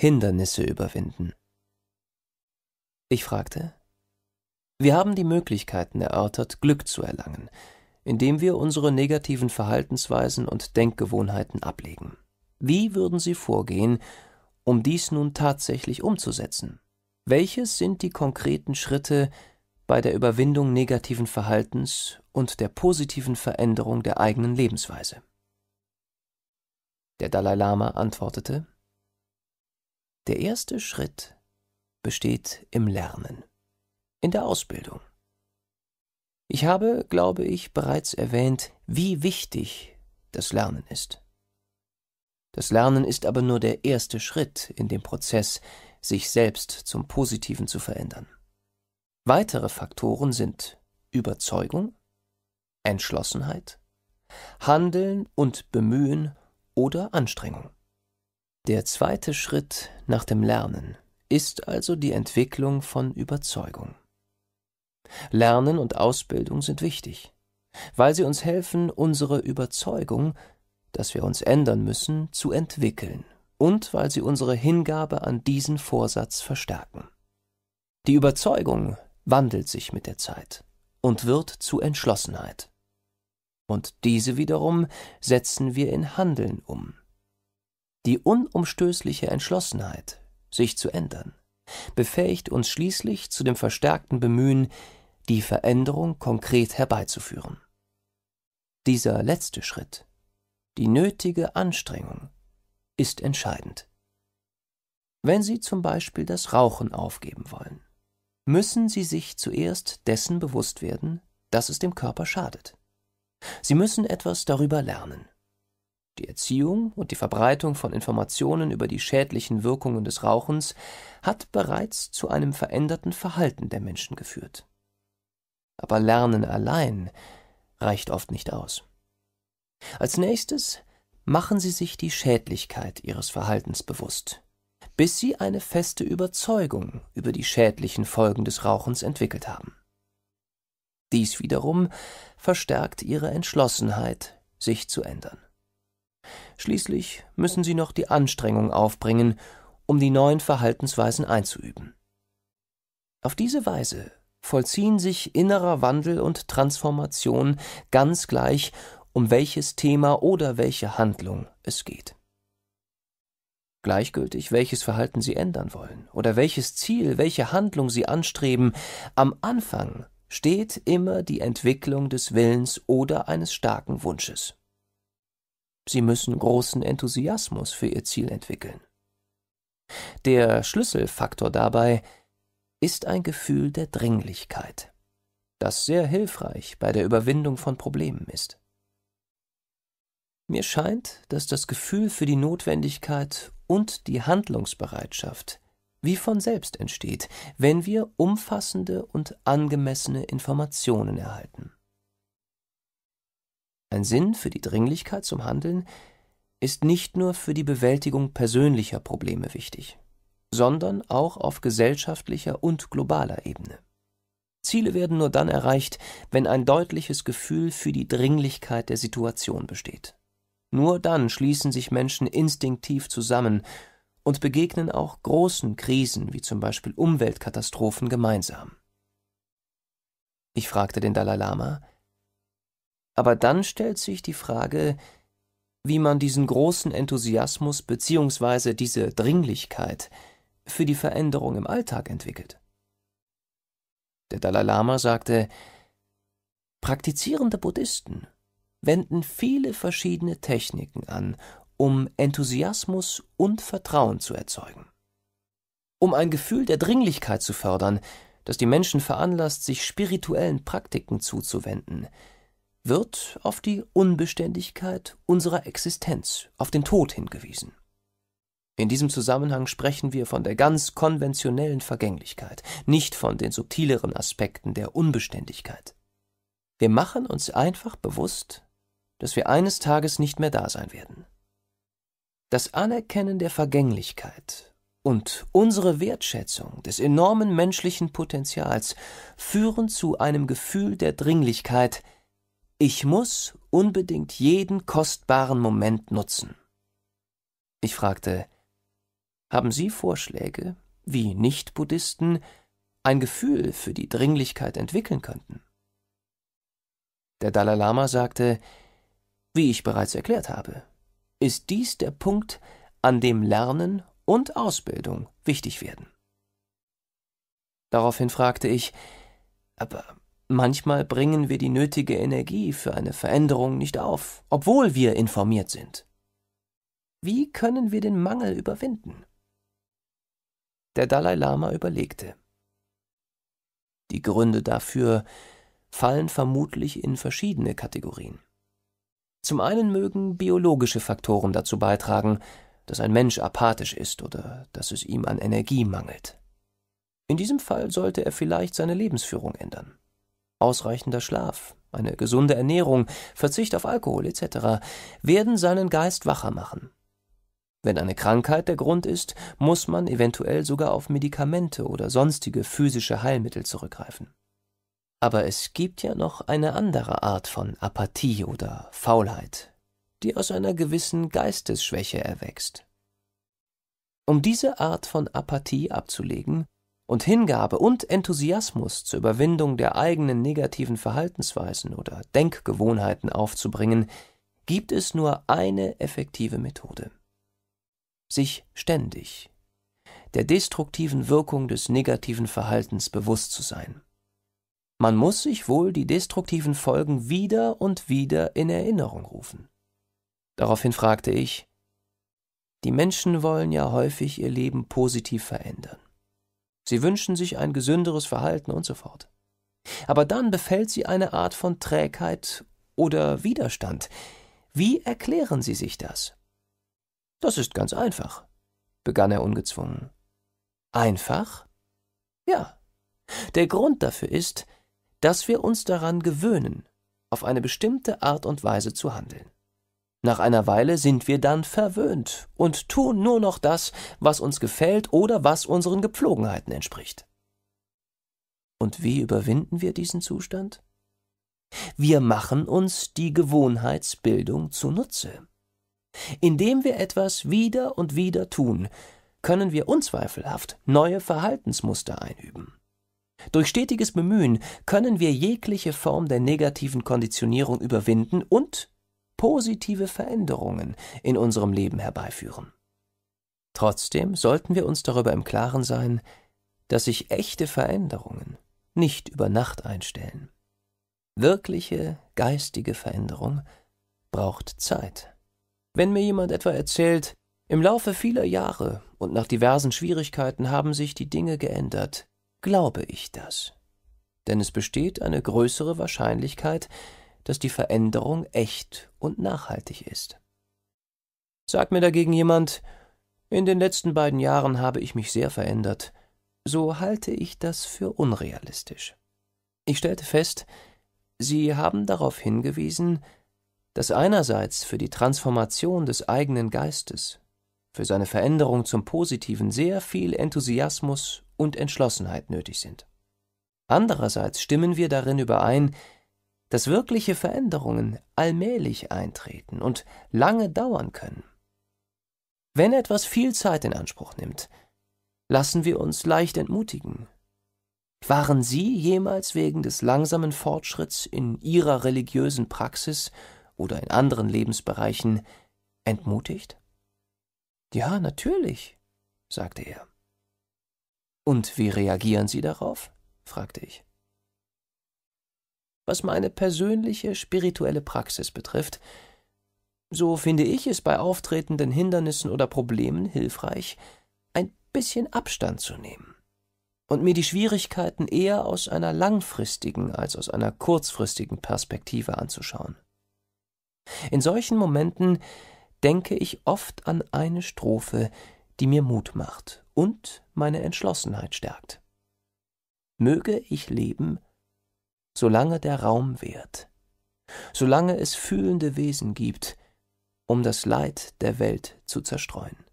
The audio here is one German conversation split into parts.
Hindernisse überwinden. Ich fragte, wir haben die Möglichkeiten erörtert, Glück zu erlangen, indem wir unsere negativen Verhaltensweisen und Denkgewohnheiten ablegen. Wie würden Sie vorgehen, um dies nun tatsächlich umzusetzen? Welches sind die konkreten Schritte bei der Überwindung negativen Verhaltens und der positiven Veränderung der eigenen Lebensweise? Der Dalai Lama antwortete der erste Schritt besteht im Lernen, in der Ausbildung. Ich habe, glaube ich, bereits erwähnt, wie wichtig das Lernen ist. Das Lernen ist aber nur der erste Schritt in dem Prozess, sich selbst zum Positiven zu verändern. Weitere Faktoren sind Überzeugung, Entschlossenheit, Handeln und Bemühen oder Anstrengung. Der zweite Schritt nach dem Lernen ist also die Entwicklung von Überzeugung. Lernen und Ausbildung sind wichtig, weil sie uns helfen, unsere Überzeugung, dass wir uns ändern müssen, zu entwickeln und weil sie unsere Hingabe an diesen Vorsatz verstärken. Die Überzeugung wandelt sich mit der Zeit und wird zu Entschlossenheit. Und diese wiederum setzen wir in Handeln um. Die unumstößliche Entschlossenheit, sich zu ändern, befähigt uns schließlich zu dem verstärkten Bemühen, die Veränderung konkret herbeizuführen. Dieser letzte Schritt, die nötige Anstrengung, ist entscheidend. Wenn Sie zum Beispiel das Rauchen aufgeben wollen, müssen Sie sich zuerst dessen bewusst werden, dass es dem Körper schadet. Sie müssen etwas darüber lernen. Die Erziehung und die Verbreitung von Informationen über die schädlichen Wirkungen des Rauchens hat bereits zu einem veränderten Verhalten der Menschen geführt. Aber Lernen allein reicht oft nicht aus. Als nächstes machen Sie sich die Schädlichkeit Ihres Verhaltens bewusst, bis Sie eine feste Überzeugung über die schädlichen Folgen des Rauchens entwickelt haben. Dies wiederum verstärkt Ihre Entschlossenheit, sich zu ändern. Schließlich müssen sie noch die Anstrengung aufbringen, um die neuen Verhaltensweisen einzuüben. Auf diese Weise vollziehen sich innerer Wandel und Transformation ganz gleich, um welches Thema oder welche Handlung es geht. Gleichgültig, welches Verhalten Sie ändern wollen oder welches Ziel, welche Handlung Sie anstreben, am Anfang steht immer die Entwicklung des Willens oder eines starken Wunsches. Sie müssen großen Enthusiasmus für Ihr Ziel entwickeln. Der Schlüsselfaktor dabei ist ein Gefühl der Dringlichkeit, das sehr hilfreich bei der Überwindung von Problemen ist. Mir scheint, dass das Gefühl für die Notwendigkeit und die Handlungsbereitschaft wie von selbst entsteht, wenn wir umfassende und angemessene Informationen erhalten. Ein Sinn für die Dringlichkeit zum Handeln ist nicht nur für die Bewältigung persönlicher Probleme wichtig, sondern auch auf gesellschaftlicher und globaler Ebene. Ziele werden nur dann erreicht, wenn ein deutliches Gefühl für die Dringlichkeit der Situation besteht. Nur dann schließen sich Menschen instinktiv zusammen und begegnen auch großen Krisen wie zum Beispiel Umweltkatastrophen gemeinsam. Ich fragte den Dalai Lama, aber dann stellt sich die Frage, wie man diesen großen Enthusiasmus bzw. diese Dringlichkeit für die Veränderung im Alltag entwickelt. Der Dalai Lama sagte, praktizierende Buddhisten wenden viele verschiedene Techniken an, um Enthusiasmus und Vertrauen zu erzeugen. Um ein Gefühl der Dringlichkeit zu fördern, das die Menschen veranlasst, sich spirituellen Praktiken zuzuwenden, wird auf die Unbeständigkeit unserer Existenz, auf den Tod hingewiesen. In diesem Zusammenhang sprechen wir von der ganz konventionellen Vergänglichkeit, nicht von den subtileren Aspekten der Unbeständigkeit. Wir machen uns einfach bewusst, dass wir eines Tages nicht mehr da sein werden. Das Anerkennen der Vergänglichkeit und unsere Wertschätzung des enormen menschlichen Potenzials führen zu einem Gefühl der Dringlichkeit, ich muss unbedingt jeden kostbaren Moment nutzen. Ich fragte, haben Sie Vorschläge, wie Nicht-Buddhisten ein Gefühl für die Dringlichkeit entwickeln könnten? Der Dalai Lama sagte, wie ich bereits erklärt habe, ist dies der Punkt, an dem Lernen und Ausbildung wichtig werden. Daraufhin fragte ich, aber Manchmal bringen wir die nötige Energie für eine Veränderung nicht auf, obwohl wir informiert sind. Wie können wir den Mangel überwinden? Der Dalai Lama überlegte. Die Gründe dafür fallen vermutlich in verschiedene Kategorien. Zum einen mögen biologische Faktoren dazu beitragen, dass ein Mensch apathisch ist oder dass es ihm an Energie mangelt. In diesem Fall sollte er vielleicht seine Lebensführung ändern ausreichender Schlaf, eine gesunde Ernährung, Verzicht auf Alkohol etc. werden seinen Geist wacher machen. Wenn eine Krankheit der Grund ist, muss man eventuell sogar auf Medikamente oder sonstige physische Heilmittel zurückgreifen. Aber es gibt ja noch eine andere Art von Apathie oder Faulheit, die aus einer gewissen Geistesschwäche erwächst. Um diese Art von Apathie abzulegen, und Hingabe und Enthusiasmus zur Überwindung der eigenen negativen Verhaltensweisen oder Denkgewohnheiten aufzubringen, gibt es nur eine effektive Methode sich ständig der destruktiven Wirkung des negativen Verhaltens bewusst zu sein. Man muss sich wohl die destruktiven Folgen wieder und wieder in Erinnerung rufen. Daraufhin fragte ich, die Menschen wollen ja häufig ihr Leben positiv verändern. Sie wünschen sich ein gesünderes Verhalten und so fort. Aber dann befällt sie eine Art von Trägheit oder Widerstand. Wie erklären Sie sich das? Das ist ganz einfach, begann er ungezwungen. Einfach? Ja. Der Grund dafür ist, dass wir uns daran gewöhnen, auf eine bestimmte Art und Weise zu handeln. Nach einer Weile sind wir dann verwöhnt und tun nur noch das, was uns gefällt oder was unseren Gepflogenheiten entspricht. Und wie überwinden wir diesen Zustand? Wir machen uns die Gewohnheitsbildung zunutze. Indem wir etwas wieder und wieder tun, können wir unzweifelhaft neue Verhaltensmuster einüben. Durch stetiges Bemühen können wir jegliche Form der negativen Konditionierung überwinden und positive Veränderungen in unserem Leben herbeiführen. Trotzdem sollten wir uns darüber im Klaren sein, dass sich echte Veränderungen nicht über Nacht einstellen. Wirkliche geistige Veränderung braucht Zeit. Wenn mir jemand etwa erzählt, im Laufe vieler Jahre und nach diversen Schwierigkeiten haben sich die Dinge geändert, glaube ich das. Denn es besteht eine größere Wahrscheinlichkeit, dass die Veränderung echt und nachhaltig ist. Sagt mir dagegen jemand, in den letzten beiden Jahren habe ich mich sehr verändert, so halte ich das für unrealistisch. Ich stellte fest, Sie haben darauf hingewiesen, dass einerseits für die Transformation des eigenen Geistes, für seine Veränderung zum Positiven sehr viel Enthusiasmus und Entschlossenheit nötig sind. Andererseits stimmen wir darin überein, dass wirkliche Veränderungen allmählich eintreten und lange dauern können. Wenn etwas viel Zeit in Anspruch nimmt, lassen wir uns leicht entmutigen. Waren Sie jemals wegen des langsamen Fortschritts in Ihrer religiösen Praxis oder in anderen Lebensbereichen entmutigt? Ja, natürlich, sagte er. Und wie reagieren Sie darauf? fragte ich was meine persönliche spirituelle Praxis betrifft, so finde ich es bei auftretenden Hindernissen oder Problemen hilfreich, ein bisschen Abstand zu nehmen und mir die Schwierigkeiten eher aus einer langfristigen als aus einer kurzfristigen Perspektive anzuschauen. In solchen Momenten denke ich oft an eine Strophe, die mir Mut macht und meine Entschlossenheit stärkt. Möge ich leben solange der Raum währt, solange es fühlende Wesen gibt, um das Leid der Welt zu zerstreuen.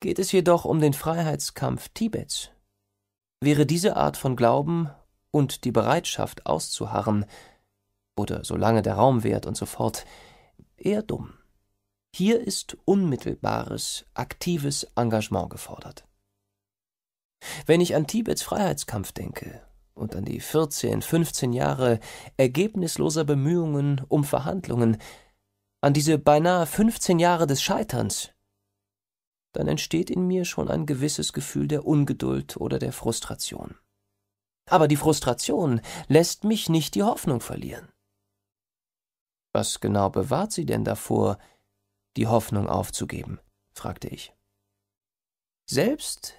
Geht es jedoch um den Freiheitskampf Tibets, wäre diese Art von Glauben und die Bereitschaft auszuharren, oder solange der Raum währt und so fort, eher dumm. Hier ist unmittelbares, aktives Engagement gefordert. Wenn ich an Tibets Freiheitskampf denke und an die 14, 15 Jahre ergebnisloser Bemühungen um Verhandlungen, an diese beinahe 15 Jahre des Scheiterns, dann entsteht in mir schon ein gewisses Gefühl der Ungeduld oder der Frustration. Aber die Frustration lässt mich nicht die Hoffnung verlieren. Was genau bewahrt sie denn davor, die Hoffnung aufzugeben? fragte ich. Selbst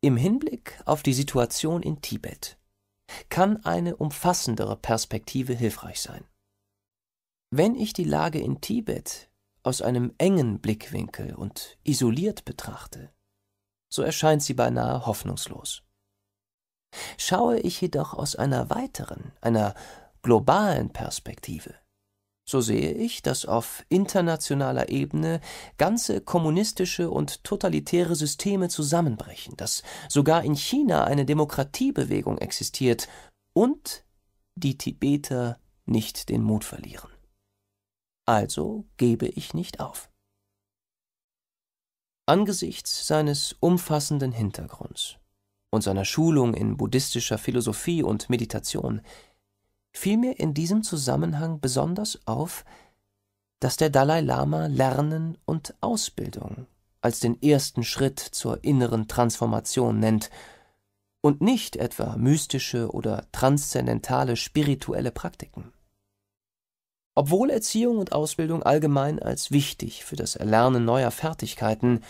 im Hinblick auf die Situation in Tibet kann eine umfassendere Perspektive hilfreich sein. Wenn ich die Lage in Tibet aus einem engen Blickwinkel und isoliert betrachte, so erscheint sie beinahe hoffnungslos. Schaue ich jedoch aus einer weiteren, einer globalen Perspektive, so sehe ich, dass auf internationaler Ebene ganze kommunistische und totalitäre Systeme zusammenbrechen, dass sogar in China eine Demokratiebewegung existiert und die Tibeter nicht den Mut verlieren. Also gebe ich nicht auf. Angesichts seines umfassenden Hintergrunds und seiner Schulung in buddhistischer Philosophie und Meditation fiel mir in diesem Zusammenhang besonders auf, dass der Dalai Lama Lernen und Ausbildung als den ersten Schritt zur inneren Transformation nennt und nicht etwa mystische oder transzendentale spirituelle Praktiken. Obwohl Erziehung und Ausbildung allgemein als wichtig für das Erlernen neuer Fertigkeiten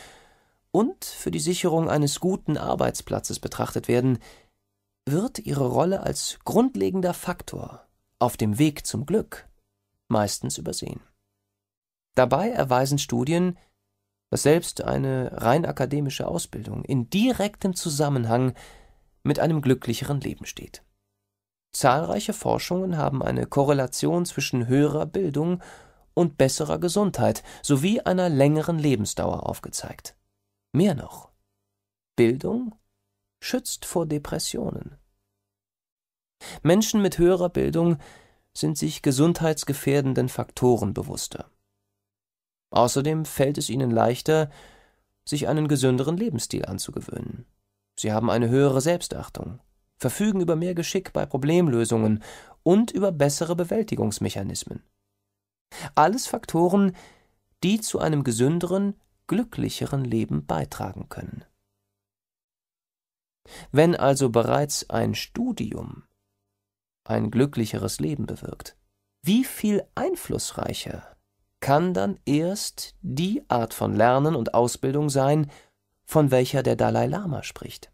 und für die Sicherung eines guten Arbeitsplatzes betrachtet werden, wird ihre Rolle als grundlegender Faktor auf dem Weg zum Glück meistens übersehen. Dabei erweisen Studien, dass selbst eine rein akademische Ausbildung in direktem Zusammenhang mit einem glücklicheren Leben steht. Zahlreiche Forschungen haben eine Korrelation zwischen höherer Bildung und besserer Gesundheit sowie einer längeren Lebensdauer aufgezeigt. Mehr noch. Bildung schützt vor Depressionen. Menschen mit höherer Bildung sind sich gesundheitsgefährdenden Faktoren bewusster. Außerdem fällt es ihnen leichter, sich einen gesünderen Lebensstil anzugewöhnen. Sie haben eine höhere Selbstachtung, verfügen über mehr Geschick bei Problemlösungen und über bessere Bewältigungsmechanismen. Alles Faktoren, die zu einem gesünderen, glücklicheren Leben beitragen können. Wenn also bereits ein Studium ein glücklicheres Leben bewirkt. Wie viel einflussreicher kann dann erst die Art von Lernen und Ausbildung sein, von welcher der Dalai Lama spricht.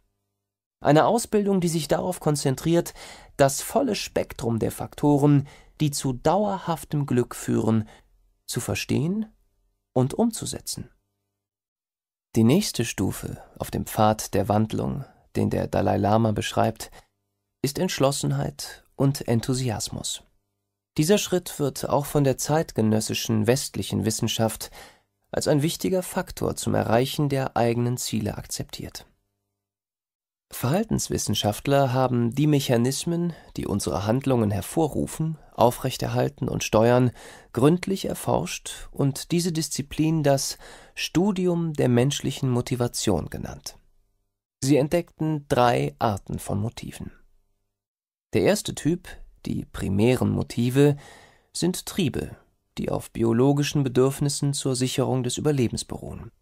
Eine Ausbildung, die sich darauf konzentriert, das volle Spektrum der Faktoren, die zu dauerhaftem Glück führen, zu verstehen und umzusetzen. Die nächste Stufe auf dem Pfad der Wandlung, den der Dalai Lama beschreibt, ist Entschlossenheit und Enthusiasmus. Dieser Schritt wird auch von der zeitgenössischen westlichen Wissenschaft als ein wichtiger Faktor zum Erreichen der eigenen Ziele akzeptiert. Verhaltenswissenschaftler haben die Mechanismen, die unsere Handlungen hervorrufen, aufrechterhalten und steuern, gründlich erforscht und diese Disziplin das Studium der menschlichen Motivation genannt. Sie entdeckten drei Arten von Motiven. Der erste Typ, die primären Motive, sind Triebe, die auf biologischen Bedürfnissen zur Sicherung des Überlebens beruhen.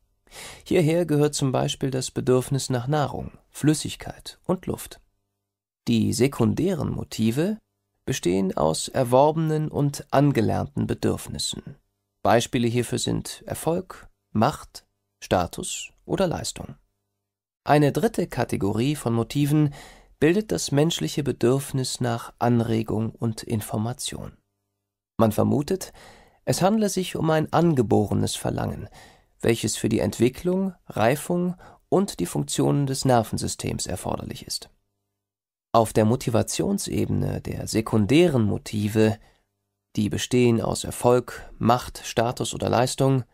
Hierher gehört zum Beispiel das Bedürfnis nach Nahrung, Flüssigkeit und Luft. Die sekundären Motive bestehen aus erworbenen und angelernten Bedürfnissen. Beispiele hierfür sind Erfolg, Macht, Status oder Leistung. Eine dritte Kategorie von Motiven bildet das menschliche Bedürfnis nach Anregung und Information. Man vermutet, es handle sich um ein angeborenes Verlangen, welches für die Entwicklung, Reifung und die Funktionen des Nervensystems erforderlich ist. Auf der Motivationsebene der sekundären Motive, die bestehen aus Erfolg, Macht, Status oder Leistung,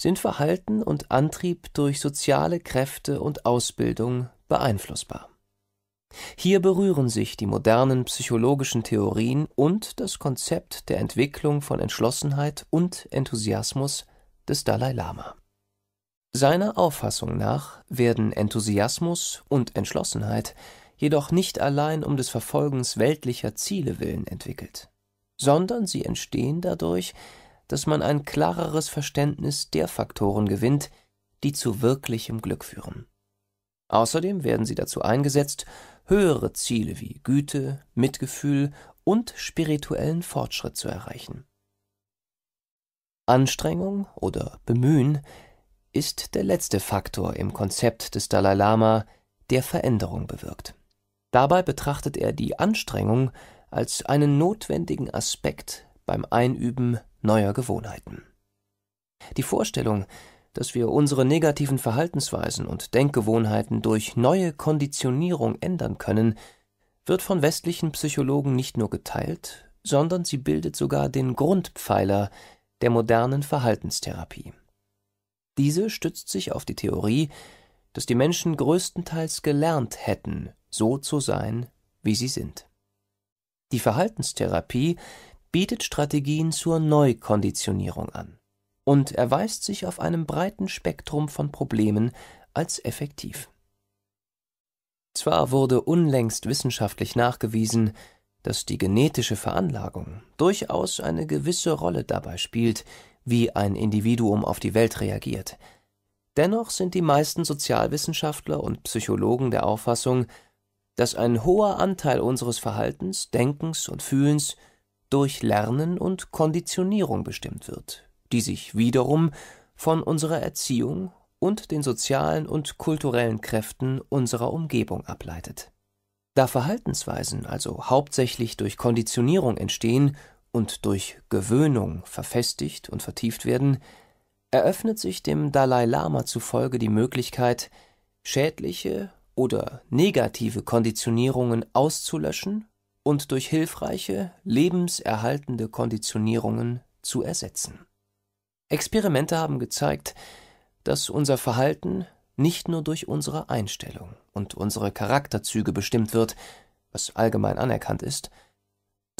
sind Verhalten und Antrieb durch soziale Kräfte und Ausbildung beeinflussbar. Hier berühren sich die modernen psychologischen Theorien und das Konzept der Entwicklung von Entschlossenheit und Enthusiasmus des Dalai Lama. Seiner Auffassung nach werden Enthusiasmus und Entschlossenheit jedoch nicht allein um des Verfolgens weltlicher Ziele willen entwickelt, sondern sie entstehen dadurch, dass man ein klareres Verständnis der Faktoren gewinnt, die zu wirklichem Glück führen. Außerdem werden sie dazu eingesetzt, höhere Ziele wie Güte, Mitgefühl und spirituellen Fortschritt zu erreichen. Anstrengung oder Bemühen ist der letzte Faktor im Konzept des Dalai Lama, der Veränderung bewirkt. Dabei betrachtet er die Anstrengung als einen notwendigen Aspekt beim Einüben neuer Gewohnheiten. Die Vorstellung, dass wir unsere negativen Verhaltensweisen und Denkgewohnheiten durch neue Konditionierung ändern können, wird von westlichen Psychologen nicht nur geteilt, sondern sie bildet sogar den Grundpfeiler der modernen Verhaltenstherapie. Diese stützt sich auf die Theorie, dass die Menschen größtenteils gelernt hätten, so zu sein, wie sie sind. Die Verhaltenstherapie bietet Strategien zur Neukonditionierung an und erweist sich auf einem breiten Spektrum von Problemen als effektiv. Zwar wurde unlängst wissenschaftlich nachgewiesen, dass die genetische Veranlagung durchaus eine gewisse Rolle dabei spielt, wie ein Individuum auf die Welt reagiert. Dennoch sind die meisten Sozialwissenschaftler und Psychologen der Auffassung, dass ein hoher Anteil unseres Verhaltens, Denkens und Fühlens durch Lernen und Konditionierung bestimmt wird, die sich wiederum von unserer Erziehung und den sozialen und kulturellen Kräften unserer Umgebung ableitet. Da Verhaltensweisen also hauptsächlich durch Konditionierung entstehen und durch Gewöhnung verfestigt und vertieft werden, eröffnet sich dem Dalai Lama zufolge die Möglichkeit, schädliche oder negative Konditionierungen auszulöschen und durch hilfreiche, lebenserhaltende Konditionierungen zu ersetzen. Experimente haben gezeigt, dass unser Verhalten nicht nur durch unsere Einstellung und unsere Charakterzüge bestimmt wird, was allgemein anerkannt ist,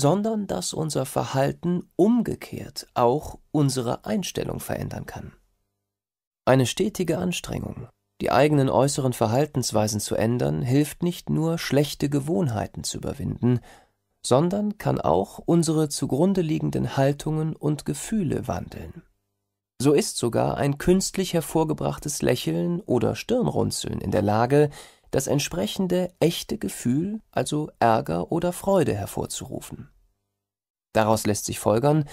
sondern dass unser Verhalten umgekehrt auch unsere Einstellung verändern kann. Eine stetige Anstrengung, die eigenen äußeren Verhaltensweisen zu ändern, hilft nicht nur, schlechte Gewohnheiten zu überwinden, sondern kann auch unsere zugrunde liegenden Haltungen und Gefühle wandeln. So ist sogar ein künstlich hervorgebrachtes Lächeln oder Stirnrunzeln in der Lage, das entsprechende echte Gefühl, also Ärger oder Freude hervorzurufen. Daraus lässt sich folgern,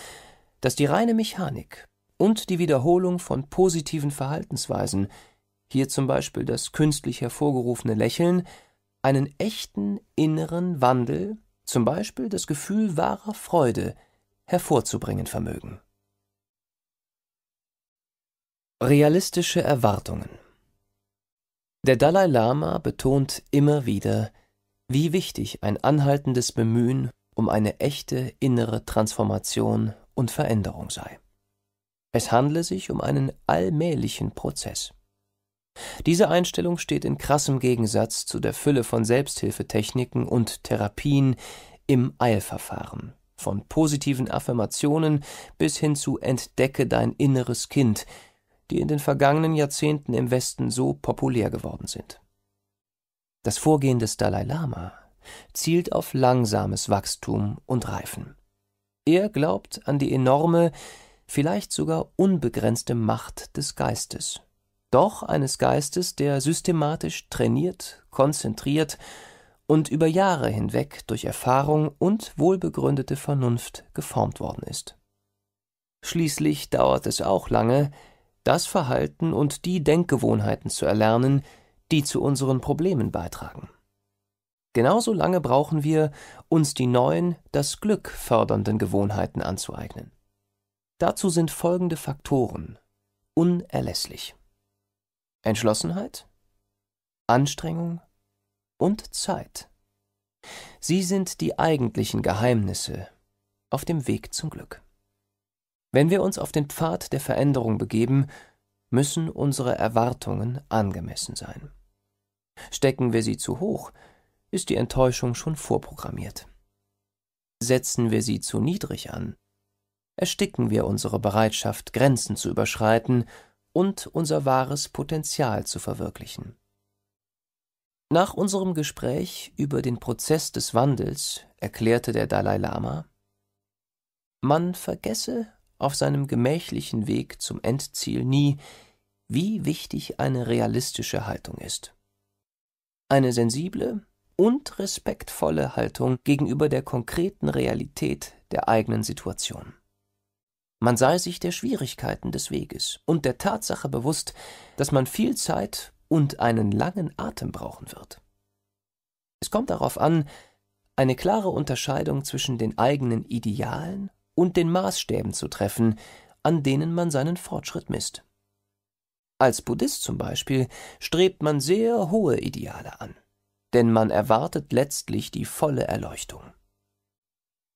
dass die reine Mechanik und die Wiederholung von positiven Verhaltensweisen, hier zum Beispiel das künstlich hervorgerufene Lächeln, einen echten inneren Wandel, zum Beispiel das Gefühl wahrer Freude, hervorzubringen vermögen Realistische Erwartungen Der Dalai Lama betont immer wieder, wie wichtig ein anhaltendes Bemühen um eine echte innere Transformation und Veränderung sei. Es handle sich um einen allmählichen Prozess. Diese Einstellung steht in krassem Gegensatz zu der Fülle von Selbsthilfetechniken und Therapien im Eilverfahren, von positiven Affirmationen bis hin zu Entdecke dein inneres Kind, die in den vergangenen Jahrzehnten im Westen so populär geworden sind. Das Vorgehen des Dalai Lama zielt auf langsames Wachstum und Reifen. Er glaubt an die enorme, vielleicht sogar unbegrenzte Macht des Geistes. Doch eines Geistes, der systematisch trainiert, konzentriert und über Jahre hinweg durch Erfahrung und wohlbegründete Vernunft geformt worden ist. Schließlich dauert es auch lange, das Verhalten und die Denkgewohnheiten zu erlernen, die zu unseren Problemen beitragen. Genauso lange brauchen wir, uns die neuen, das Glück fördernden Gewohnheiten anzueignen. Dazu sind folgende Faktoren unerlässlich. Entschlossenheit, Anstrengung und Zeit. Sie sind die eigentlichen Geheimnisse auf dem Weg zum Glück. Wenn wir uns auf den Pfad der Veränderung begeben, müssen unsere Erwartungen angemessen sein. Stecken wir sie zu hoch, ist die Enttäuschung schon vorprogrammiert. Setzen wir sie zu niedrig an, ersticken wir unsere Bereitschaft, Grenzen zu überschreiten und unser wahres Potenzial zu verwirklichen. Nach unserem Gespräch über den Prozess des Wandels erklärte der Dalai Lama, man vergesse auf seinem gemächlichen Weg zum Endziel nie, wie wichtig eine realistische Haltung ist. Eine sensible und respektvolle Haltung gegenüber der konkreten Realität der eigenen Situation. Man sei sich der Schwierigkeiten des Weges und der Tatsache bewusst, dass man viel Zeit und einen langen Atem brauchen wird. Es kommt darauf an, eine klare Unterscheidung zwischen den eigenen Idealen und den Maßstäben zu treffen, an denen man seinen Fortschritt misst. Als Buddhist zum Beispiel strebt man sehr hohe Ideale an, denn man erwartet letztlich die volle Erleuchtung.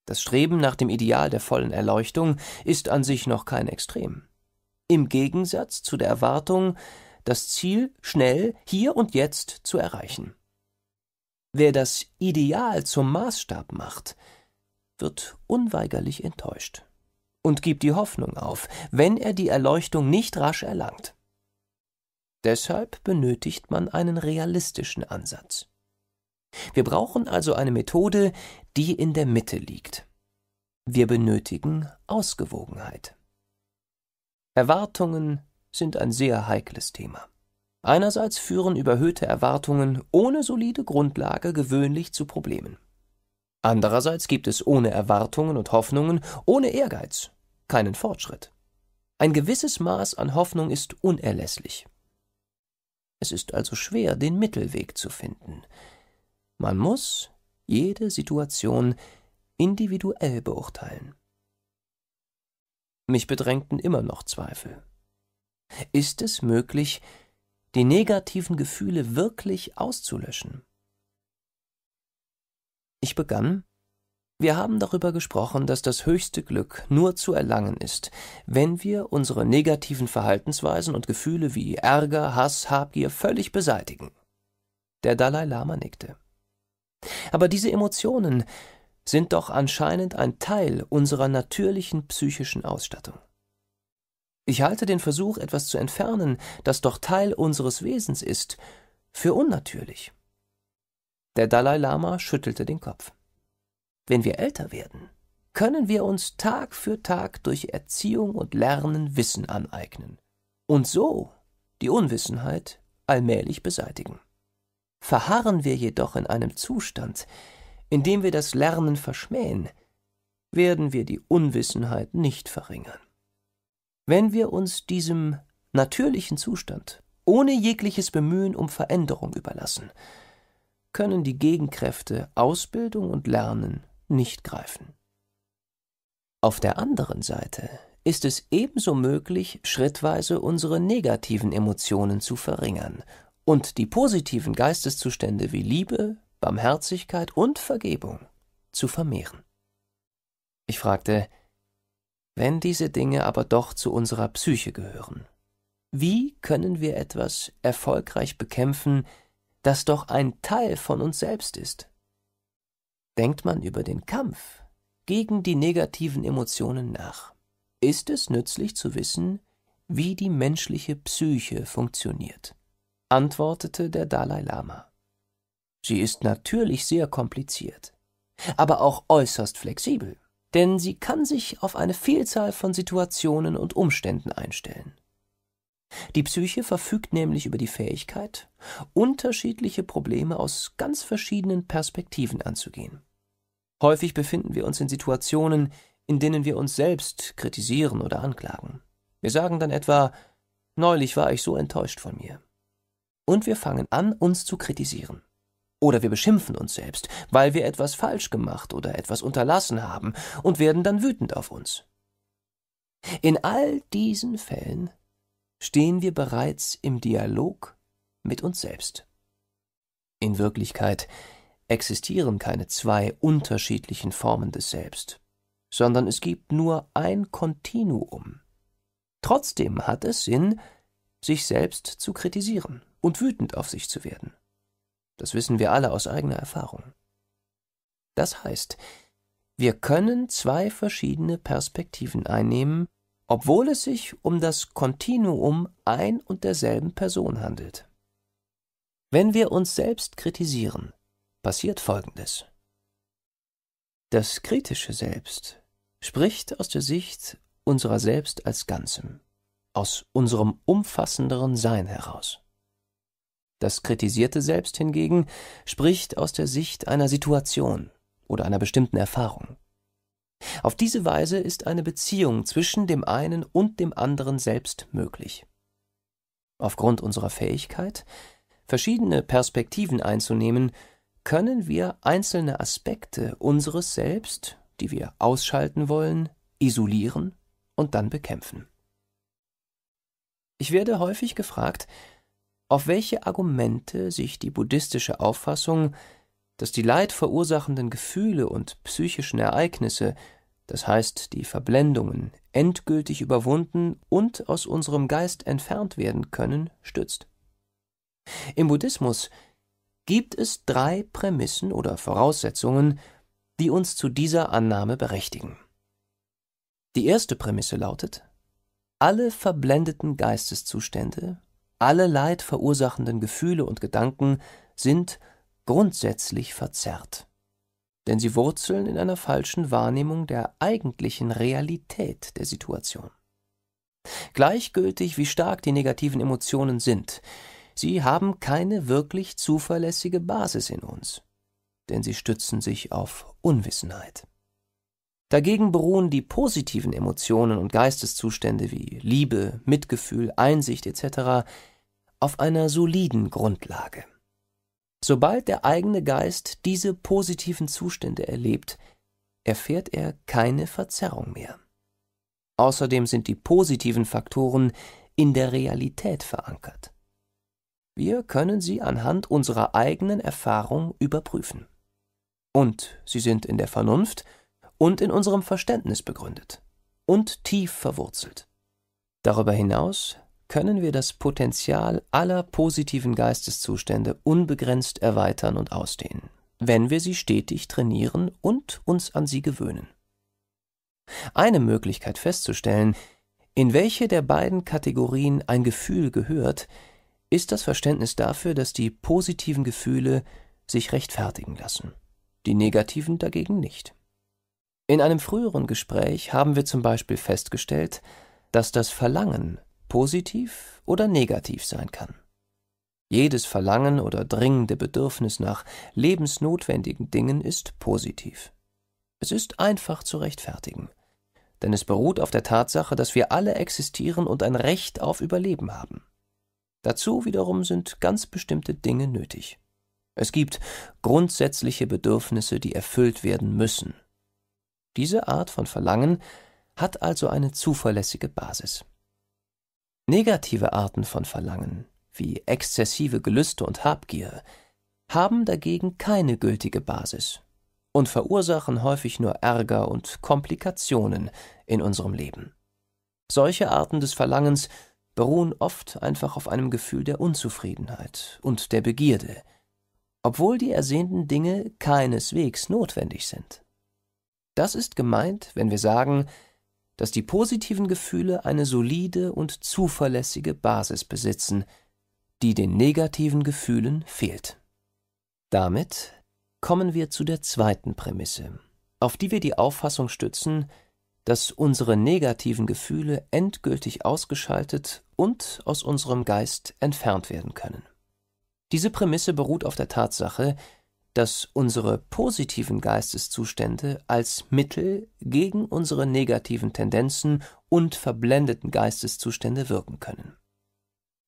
Das Streben nach dem Ideal der vollen Erleuchtung ist an sich noch kein Extrem. Im Gegensatz zu der Erwartung, das Ziel schnell hier und jetzt zu erreichen. Wer das Ideal zum Maßstab macht, wird unweigerlich enttäuscht und gibt die Hoffnung auf, wenn er die Erleuchtung nicht rasch erlangt. Deshalb benötigt man einen realistischen Ansatz. Wir brauchen also eine Methode, die in der Mitte liegt. Wir benötigen Ausgewogenheit. Erwartungen sind ein sehr heikles Thema. Einerseits führen überhöhte Erwartungen ohne solide Grundlage gewöhnlich zu Problemen. Andererseits gibt es ohne Erwartungen und Hoffnungen, ohne Ehrgeiz keinen Fortschritt. Ein gewisses Maß an Hoffnung ist unerlässlich. Es ist also schwer, den Mittelweg zu finden. Man muss jede Situation individuell beurteilen. Mich bedrängten immer noch Zweifel. Ist es möglich, die negativen Gefühle wirklich auszulöschen? Ich begann Wir haben darüber gesprochen, dass das höchste Glück nur zu erlangen ist, wenn wir unsere negativen Verhaltensweisen und Gefühle wie Ärger, Hass, Habgier völlig beseitigen. Der Dalai Lama nickte. Aber diese Emotionen sind doch anscheinend ein Teil unserer natürlichen psychischen Ausstattung. Ich halte den Versuch, etwas zu entfernen, das doch Teil unseres Wesens ist, für unnatürlich. Der Dalai Lama schüttelte den Kopf. Wenn wir älter werden, können wir uns Tag für Tag durch Erziehung und Lernen Wissen aneignen und so die Unwissenheit allmählich beseitigen. Verharren wir jedoch in einem Zustand, in dem wir das Lernen verschmähen, werden wir die Unwissenheit nicht verringern. Wenn wir uns diesem natürlichen Zustand ohne jegliches Bemühen um Veränderung überlassen, können die Gegenkräfte Ausbildung und Lernen nicht greifen. Auf der anderen Seite ist es ebenso möglich, schrittweise unsere negativen Emotionen zu verringern und die positiven Geisteszustände wie Liebe, Barmherzigkeit und Vergebung zu vermehren. Ich fragte, wenn diese Dinge aber doch zu unserer Psyche gehören, wie können wir etwas erfolgreich bekämpfen, das doch ein Teil von uns selbst ist. Denkt man über den Kampf gegen die negativen Emotionen nach, ist es nützlich zu wissen, wie die menschliche Psyche funktioniert, antwortete der Dalai Lama. Sie ist natürlich sehr kompliziert, aber auch äußerst flexibel, denn sie kann sich auf eine Vielzahl von Situationen und Umständen einstellen. Die Psyche verfügt nämlich über die Fähigkeit, unterschiedliche Probleme aus ganz verschiedenen Perspektiven anzugehen. Häufig befinden wir uns in Situationen, in denen wir uns selbst kritisieren oder anklagen. Wir sagen dann etwa Neulich war ich so enttäuscht von mir. Und wir fangen an, uns zu kritisieren. Oder wir beschimpfen uns selbst, weil wir etwas falsch gemacht oder etwas unterlassen haben und werden dann wütend auf uns. In all diesen Fällen stehen wir bereits im Dialog mit uns selbst. In Wirklichkeit existieren keine zwei unterschiedlichen Formen des Selbst, sondern es gibt nur ein Kontinuum. Trotzdem hat es Sinn, sich selbst zu kritisieren und wütend auf sich zu werden. Das wissen wir alle aus eigener Erfahrung. Das heißt, wir können zwei verschiedene Perspektiven einnehmen, obwohl es sich um das Kontinuum ein und derselben Person handelt. Wenn wir uns selbst kritisieren, passiert Folgendes. Das kritische Selbst spricht aus der Sicht unserer selbst als Ganzem, aus unserem umfassenderen Sein heraus. Das kritisierte Selbst hingegen spricht aus der Sicht einer Situation oder einer bestimmten Erfahrung. Auf diese Weise ist eine Beziehung zwischen dem einen und dem anderen selbst möglich. Aufgrund unserer Fähigkeit, verschiedene Perspektiven einzunehmen, können wir einzelne Aspekte unseres Selbst, die wir ausschalten wollen, isolieren und dann bekämpfen. Ich werde häufig gefragt, auf welche Argumente sich die buddhistische Auffassung, dass die leidverursachenden Gefühle und psychischen Ereignisse das heißt die Verblendungen, endgültig überwunden und aus unserem Geist entfernt werden können, stützt. Im Buddhismus gibt es drei Prämissen oder Voraussetzungen, die uns zu dieser Annahme berechtigen. Die erste Prämisse lautet, alle verblendeten Geisteszustände, alle leidverursachenden Gefühle und Gedanken sind grundsätzlich verzerrt denn sie wurzeln in einer falschen Wahrnehmung der eigentlichen Realität der Situation. Gleichgültig, wie stark die negativen Emotionen sind, sie haben keine wirklich zuverlässige Basis in uns, denn sie stützen sich auf Unwissenheit. Dagegen beruhen die positiven Emotionen und Geisteszustände wie Liebe, Mitgefühl, Einsicht etc. auf einer soliden Grundlage. Sobald der eigene Geist diese positiven Zustände erlebt, erfährt er keine Verzerrung mehr. Außerdem sind die positiven Faktoren in der Realität verankert. Wir können sie anhand unserer eigenen Erfahrung überprüfen. Und sie sind in der Vernunft und in unserem Verständnis begründet und tief verwurzelt. Darüber hinaus können wir das Potenzial aller positiven Geisteszustände unbegrenzt erweitern und ausdehnen, wenn wir sie stetig trainieren und uns an sie gewöhnen. Eine Möglichkeit festzustellen, in welche der beiden Kategorien ein Gefühl gehört, ist das Verständnis dafür, dass die positiven Gefühle sich rechtfertigen lassen, die negativen dagegen nicht. In einem früheren Gespräch haben wir zum Beispiel festgestellt, dass das Verlangen positiv oder negativ sein kann. Jedes Verlangen oder dringende Bedürfnis nach lebensnotwendigen Dingen ist positiv. Es ist einfach zu rechtfertigen, denn es beruht auf der Tatsache, dass wir alle existieren und ein Recht auf Überleben haben. Dazu wiederum sind ganz bestimmte Dinge nötig. Es gibt grundsätzliche Bedürfnisse, die erfüllt werden müssen. Diese Art von Verlangen hat also eine zuverlässige Basis. Negative Arten von Verlangen, wie exzessive Gelüste und Habgier, haben dagegen keine gültige Basis und verursachen häufig nur Ärger und Komplikationen in unserem Leben. Solche Arten des Verlangens beruhen oft einfach auf einem Gefühl der Unzufriedenheit und der Begierde, obwohl die ersehnten Dinge keineswegs notwendig sind. Das ist gemeint, wenn wir sagen, dass die positiven Gefühle eine solide und zuverlässige Basis besitzen, die den negativen Gefühlen fehlt. Damit kommen wir zu der zweiten Prämisse, auf die wir die Auffassung stützen, dass unsere negativen Gefühle endgültig ausgeschaltet und aus unserem Geist entfernt werden können. Diese Prämisse beruht auf der Tatsache, dass unsere positiven Geisteszustände als Mittel gegen unsere negativen Tendenzen und verblendeten Geisteszustände wirken können.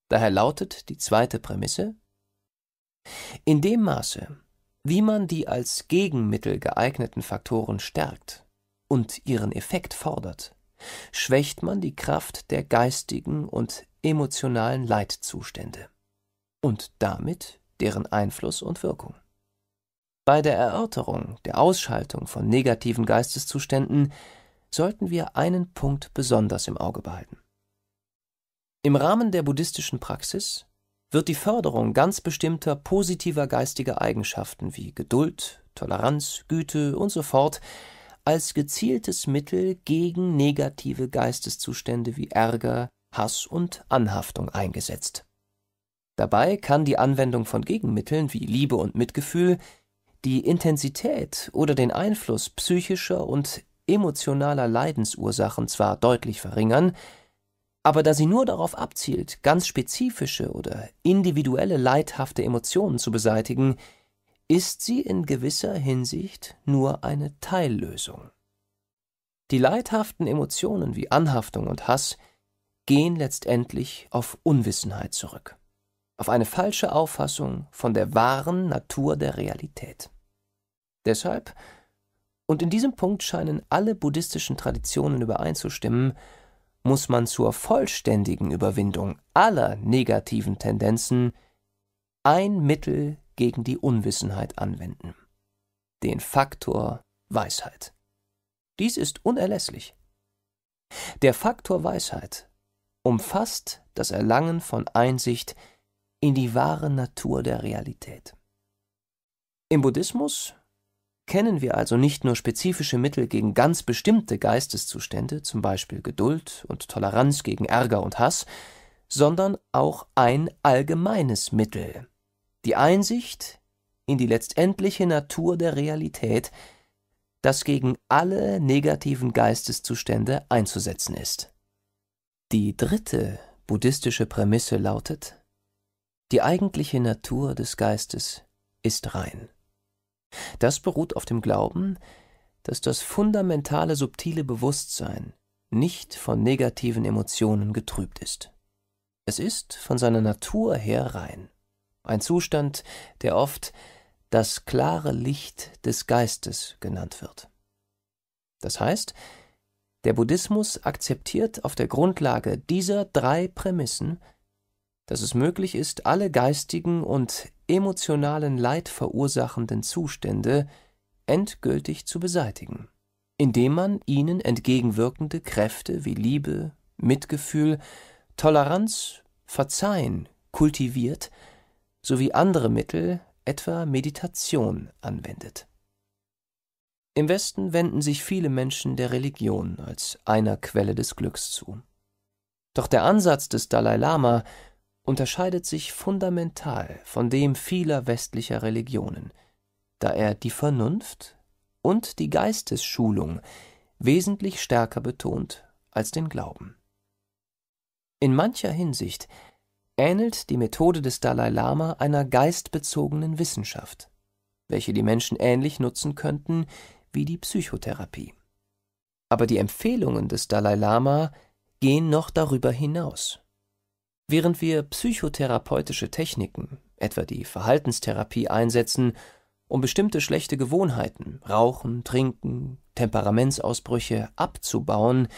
Daher lautet die zweite Prämisse In dem Maße, wie man die als Gegenmittel geeigneten Faktoren stärkt und ihren Effekt fordert, schwächt man die Kraft der geistigen und emotionalen Leitzustände und damit deren Einfluss und Wirkung. Bei der Erörterung der Ausschaltung von negativen Geisteszuständen sollten wir einen Punkt besonders im Auge behalten. Im Rahmen der buddhistischen Praxis wird die Förderung ganz bestimmter positiver geistiger Eigenschaften wie Geduld, Toleranz, Güte und so fort als gezieltes Mittel gegen negative Geisteszustände wie Ärger, Hass und Anhaftung eingesetzt. Dabei kann die Anwendung von Gegenmitteln wie Liebe und Mitgefühl die Intensität oder den Einfluss psychischer und emotionaler Leidensursachen zwar deutlich verringern, aber da sie nur darauf abzielt, ganz spezifische oder individuelle leidhafte Emotionen zu beseitigen, ist sie in gewisser Hinsicht nur eine Teillösung. Die leidhaften Emotionen wie Anhaftung und Hass gehen letztendlich auf Unwissenheit zurück auf eine falsche Auffassung von der wahren Natur der Realität. Deshalb, und in diesem Punkt scheinen alle buddhistischen Traditionen übereinzustimmen, muss man zur vollständigen Überwindung aller negativen Tendenzen ein Mittel gegen die Unwissenheit anwenden, den Faktor Weisheit. Dies ist unerlässlich. Der Faktor Weisheit umfasst das Erlangen von Einsicht in die wahre Natur der Realität. Im Buddhismus kennen wir also nicht nur spezifische Mittel gegen ganz bestimmte Geisteszustände, zum Beispiel Geduld und Toleranz gegen Ärger und Hass, sondern auch ein allgemeines Mittel, die Einsicht in die letztendliche Natur der Realität, das gegen alle negativen Geisteszustände einzusetzen ist. Die dritte buddhistische Prämisse lautet die eigentliche Natur des Geistes ist rein. Das beruht auf dem Glauben, dass das fundamentale subtile Bewusstsein nicht von negativen Emotionen getrübt ist. Es ist von seiner Natur her rein, ein Zustand, der oft das klare Licht des Geistes genannt wird. Das heißt, der Buddhismus akzeptiert auf der Grundlage dieser drei Prämissen dass es möglich ist, alle geistigen und emotionalen Leid verursachenden Zustände endgültig zu beseitigen, indem man ihnen entgegenwirkende Kräfte wie Liebe, Mitgefühl, Toleranz, Verzeihen kultiviert, sowie andere Mittel, etwa Meditation, anwendet. Im Westen wenden sich viele Menschen der Religion als einer Quelle des Glücks zu. Doch der Ansatz des Dalai Lama unterscheidet sich fundamental von dem vieler westlicher Religionen, da er die Vernunft und die Geistesschulung wesentlich stärker betont als den Glauben. In mancher Hinsicht ähnelt die Methode des Dalai Lama einer geistbezogenen Wissenschaft, welche die Menschen ähnlich nutzen könnten wie die Psychotherapie. Aber die Empfehlungen des Dalai Lama gehen noch darüber hinaus Während wir psychotherapeutische Techniken, etwa die Verhaltenstherapie, einsetzen, um bestimmte schlechte Gewohnheiten, Rauchen, Trinken, Temperamentsausbrüche abzubauen,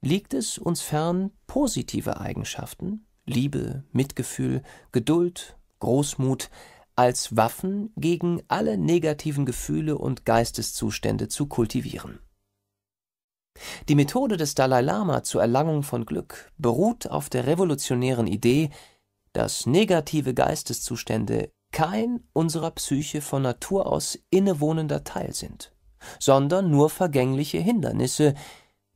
liegt es uns fern, positive Eigenschaften, Liebe, Mitgefühl, Geduld, Großmut als Waffen gegen alle negativen Gefühle und Geisteszustände zu kultivieren. Die Methode des Dalai Lama zur Erlangung von Glück beruht auf der revolutionären Idee, dass negative Geisteszustände kein unserer Psyche von Natur aus innewohnender Teil sind, sondern nur vergängliche Hindernisse,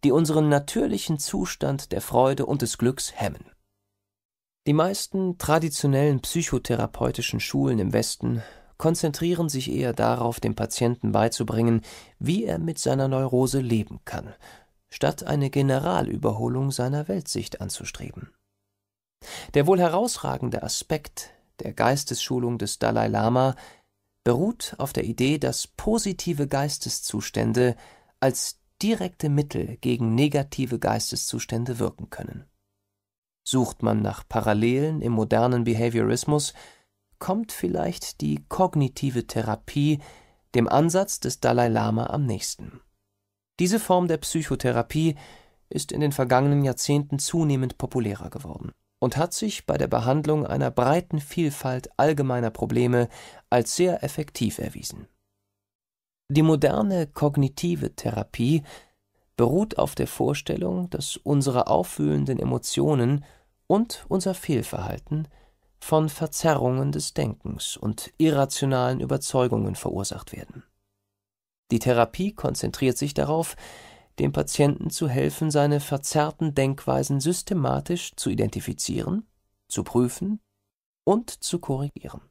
die unseren natürlichen Zustand der Freude und des Glücks hemmen. Die meisten traditionellen psychotherapeutischen Schulen im Westen konzentrieren sich eher darauf, dem Patienten beizubringen, wie er mit seiner Neurose leben kann, statt eine Generalüberholung seiner Weltsicht anzustreben. Der wohl herausragende Aspekt der Geistesschulung des Dalai Lama beruht auf der Idee, dass positive Geisteszustände als direkte Mittel gegen negative Geisteszustände wirken können. Sucht man nach Parallelen im modernen Behaviorismus, kommt vielleicht die kognitive Therapie dem Ansatz des Dalai Lama am nächsten. Diese Form der Psychotherapie ist in den vergangenen Jahrzehnten zunehmend populärer geworden und hat sich bei der Behandlung einer breiten Vielfalt allgemeiner Probleme als sehr effektiv erwiesen. Die moderne kognitive Therapie beruht auf der Vorstellung, dass unsere aufwühlenden Emotionen und unser Fehlverhalten von Verzerrungen des Denkens und irrationalen Überzeugungen verursacht werden. Die Therapie konzentriert sich darauf, dem Patienten zu helfen, seine verzerrten Denkweisen systematisch zu identifizieren, zu prüfen und zu korrigieren.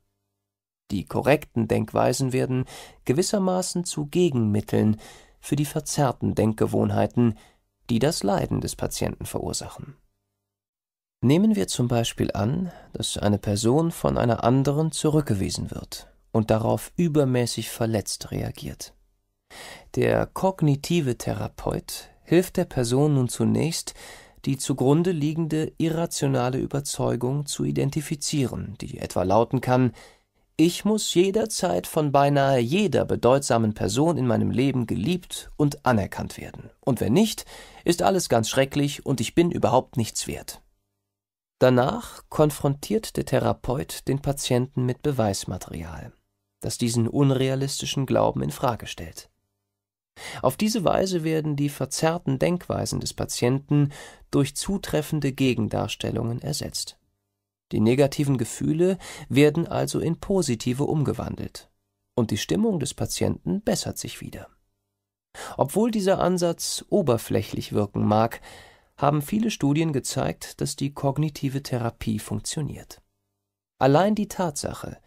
Die korrekten Denkweisen werden gewissermaßen zu Gegenmitteln für die verzerrten Denkgewohnheiten, die das Leiden des Patienten verursachen. Nehmen wir zum Beispiel an, dass eine Person von einer anderen zurückgewiesen wird und darauf übermäßig verletzt reagiert. Der kognitive Therapeut hilft der Person nun zunächst, die zugrunde liegende irrationale Überzeugung zu identifizieren, die etwa lauten kann Ich muss jederzeit von beinahe jeder bedeutsamen Person in meinem Leben geliebt und anerkannt werden, und wenn nicht, ist alles ganz schrecklich und ich bin überhaupt nichts wert. Danach konfrontiert der Therapeut den Patienten mit Beweismaterial, das diesen unrealistischen Glauben in Frage stellt. Auf diese Weise werden die verzerrten Denkweisen des Patienten durch zutreffende Gegendarstellungen ersetzt. Die negativen Gefühle werden also in positive umgewandelt und die Stimmung des Patienten bessert sich wieder. Obwohl dieser Ansatz oberflächlich wirken mag, haben viele Studien gezeigt, dass die kognitive Therapie funktioniert. Allein die Tatsache,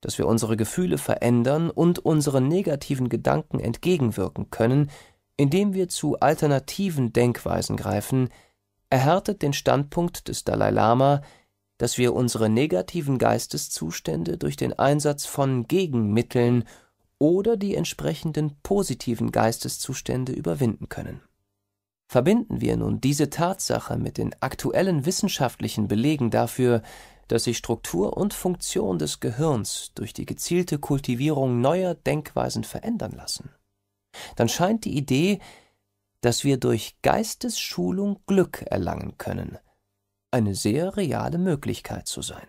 dass wir unsere Gefühle verändern und unseren negativen Gedanken entgegenwirken können, indem wir zu alternativen Denkweisen greifen, erhärtet den Standpunkt des Dalai Lama, dass wir unsere negativen Geisteszustände durch den Einsatz von Gegenmitteln oder die entsprechenden positiven Geisteszustände überwinden können Verbinden wir nun diese Tatsache mit den aktuellen wissenschaftlichen Belegen dafür, dass sich Struktur und Funktion des Gehirns durch die gezielte Kultivierung neuer Denkweisen verändern lassen, dann scheint die Idee, dass wir durch Geistesschulung Glück erlangen können, eine sehr reale Möglichkeit zu sein.